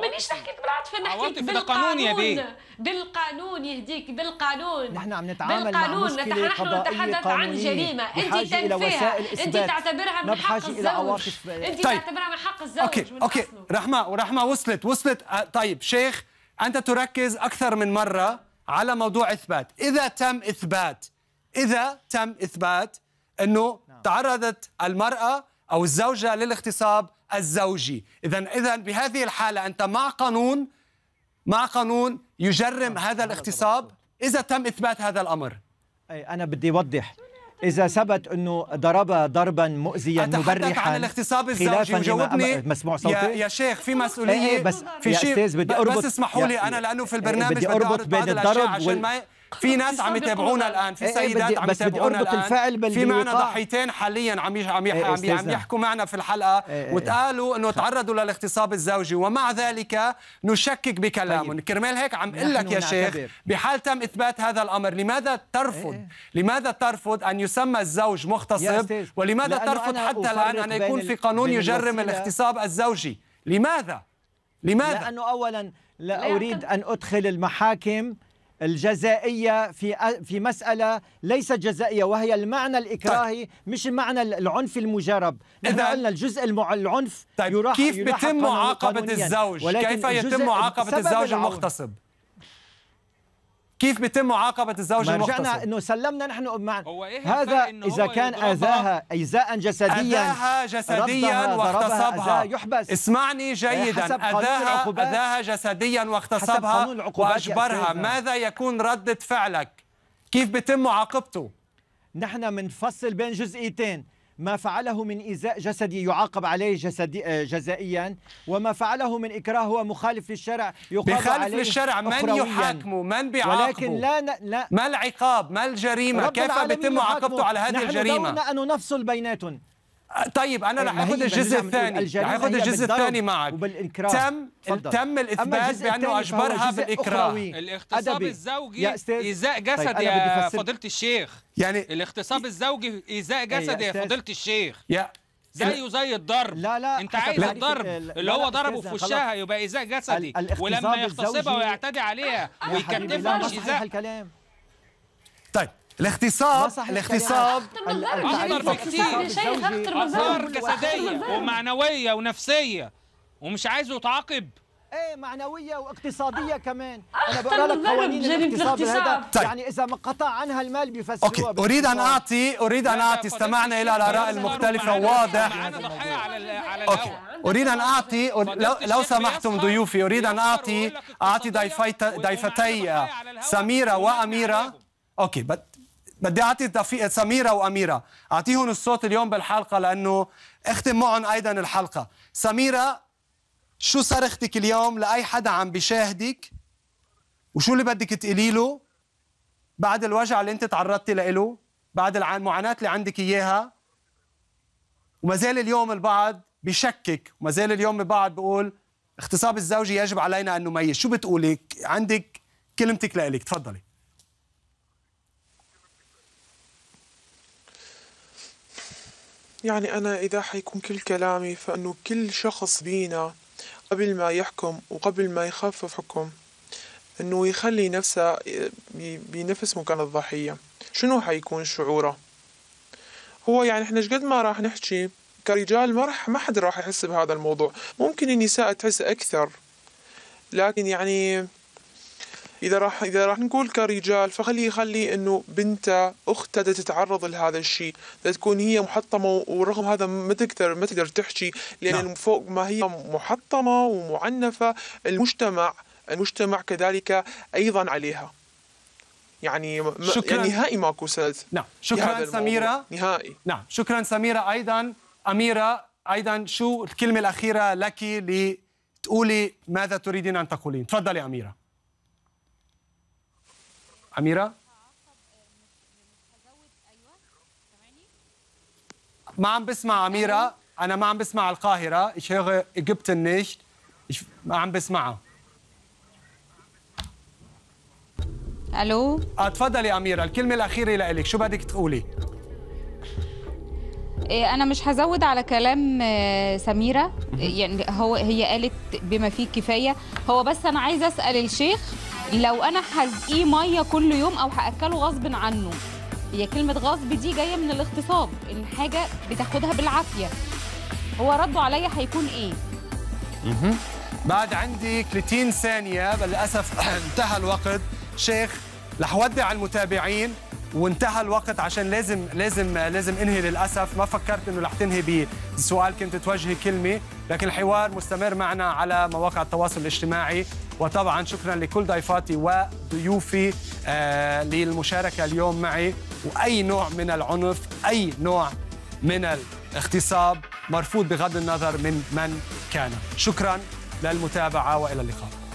مانيش نحكي بالعاطفه نحكي لك إيه، بالقانون يا بيه بالقانون يهديك بالقانون نحن عم نتعامل بالقانون مع مشكله قضائيه نحن نتحدث عن جريمه انت تنفيها انت تعتبرها من حق الزوج انت طيب. تعتبرها من حق الزوج اوكي اوكي رحمه ورحمه وصلت وصلت طيب شيخ انت تركز اكثر من مره على موضوع اثبات اذا تم اثبات اذا تم اثبات انه نعم. تعرضت المراه أو الزوجة للاغتصاب الزوجي إذا إذا بهذه الحالة أنت مع قانون مع قانون يجرم آه، هذا الاغتصاب إذا تم إثبات هذا الأمر أي أنا بدي أوضح إذا ثبت أنه ضربها ضربا مؤذيا مبرحا عن الاغتصاب الزوجي وجاوبني مسموع صوتي يا, يا شيخ في مسؤولية أي إيه، بس في شيء بدي أربط بس اسمحوا لي أنا لأنه في إيه، البرنامج بدي أربط بين الضرب عشان وال... في ناس عم يتابعونا الان في إيه، إيه، سيدات عم يتابعونا الان الفعل في معنا ضحيتين حاليا عم عم إيه، عم يحكوا معنا في الحلقه وتقالوا انه تعرضوا للاغتصاب الزوجي ومع ذلك نشكك بكلامهم طيب. كرمال هيك عم اقول لك يا شيخ بحال تم اثبات هذا الامر لماذا ترفض لماذا ترفض ان يسمى الزوج مغتصب ولماذا ترفض حتى الان ان يكون في قانون يجرم الاغتصاب الزوجي لماذا لماذا لانه اولا لا اريد ان ادخل المحاكم الجزائيه في في مساله ليست جزائيه وهي المعنى الاكراهي طيب. مش المعنى العنف المجرب إذا قلنا الجزء المع... العنف طيب يراح كيف يتم معاقبه الزوج كيف يتم معاقبه الزوج المغتصب كيف بيتم معاقبه الزوج المغتصب رجعنا انه سلمنا نحن مع إيه هذا اذا كان اذاها ايذاء جسديا اذاها جسديا واغتصبها يحبس اسمعني جيدا اذاها اذاها جسديا واغتصبها واجبرها ماذا يكون رده فعلك كيف بيتم معاقبته نحن منفصل بين جزئيتين ما فعله من إيذاء جسدي يعاقب عليه جسدي جزائيا وما فعله من إكراه هو مخالف للشرع عليه بخالف للشرع من يحاكمه من بيعاقبه ولكن لا, لا ما العقاب ما الجريمة كيف بيتم معاقبته على هذه نحن الجريمة نحن دورنا أن نفصل بيناتهم طيب انا رح إيه، اخذ الجزء الثاني رح اخذ الجزء الثاني معك وبالانكار تم فضل. تم الاثبات بانه اجبرها بالاكراه الاغتصاب الزوجي ايذاء جسد طيب يا فضيله الشيخ يعني الاغتصاب الزوجي ايذاء جسد إيه، يا, يا فضيله الشيخ يا زيه زي الضرب لا لا انت عايز الضرب اللي هو ضربه في وشها يبقى ايذاء جسدي ولما يغتصبها ويعتدي عليها ويكتفها مش ايذاء الاغتصاب الاغتصاب اكثر بكثير اثار جسديه ومعنويه ونفسيه ومش عايزه يتعاقب ايه معنويه واقتصاديه كمان انا بقول لك قوانين الاغتصاب طيب. يعني اذا ما قطع عنها المال بيفسروها اوكي اريد ان اعطي اريد ان اعطي استمعنا الى الاراء المختلفه واضح اوكي اريد ان اعطي لو, سمحتم ضيوفي اريد ان اعطي اعطي ضيفتي ضيفتي آه، سميره واميره اوكي بد بدي اعطي تفي... سميره واميره اعطيهم الصوت اليوم بالحلقه لانه اختم معهم ايضا الحلقه سميره شو صرختك اليوم لاي حدا عم بيشاهدك وشو اللي بدك تقولي له بعد الوجع اللي انت تعرضتي له بعد المعاناه اللي عندك اياها وما زال اليوم البعض بشكك وما زال اليوم البعض بيقول اغتصاب الزوجه يجب علينا ان نميز شو بتقولي عندك كلمتك لإلك تفضلي يعني أنا إذا حيكون كل كلامي فإنه كل شخص بينا قبل ما يحكم وقبل ما يخفف حكم إنه يخلي نفسه بنفس مكان الضحية شنو حيكون شعوره هو يعني احنا قد ما راح نحكي كرجال ما راح ما حد راح يحس بهذا الموضوع ممكن النساء تحس أكثر لكن يعني اذا راح اذا راح نقول كرجال فخلي يخلي انه بنته اخته تتعرض لهذا الشيء تكون هي محطمه ورغم هذا ما تقدر ما تقدر تحكي لان نعم. فوق ما هي محطمه ومعنفه المجتمع المجتمع كذلك ايضا عليها يعني, يعني شكرا يعني نهائي ماكو سد نعم شكرا سميره نهائي نعم شكرا سميره ايضا اميره ايضا شو الكلمه الاخيره لك لتقولي ماذا تريدين ان تقولين تفضلي اميره أميرة ما عم بسمع أميرة أيوة. أنا ما عم بسمع القاهرة إيش هي Ägypten النشت ما عم بسمعها ألو آه، تفضلي أميرة الكلمة الأخيرة لإلك شو بدك تقولي إيه، انا مش هزود على كلام آه، سميره يعني هو هي قالت بما فيه الكفايه هو بس انا عايزه اسال الشيخ لو انا هسقيه ميه كل يوم او هاكله غصب عنه هي كلمه غصب دي جايه من الاغتصاب ان حاجه بتاخدها بالعافيه هو رده عليا هيكون ايه بعد عندي 30 ثانيه للاسف *clears throat* انتهى الوقت شيخ رح ودع المتابعين وانتهى الوقت عشان لازم لازم لازم انهي للاسف ما فكرت انه رح تنهي بسؤال كنت توجهي كلمه لكن الحوار مستمر معنا على مواقع التواصل الاجتماعي وطبعا شكرا لكل ضيفاتي وضيوفي آه، للمشاركه اليوم معي واي نوع من العنف اي نوع من الاغتصاب مرفوض بغض النظر من من كان شكرا للمتابعه والى اللقاء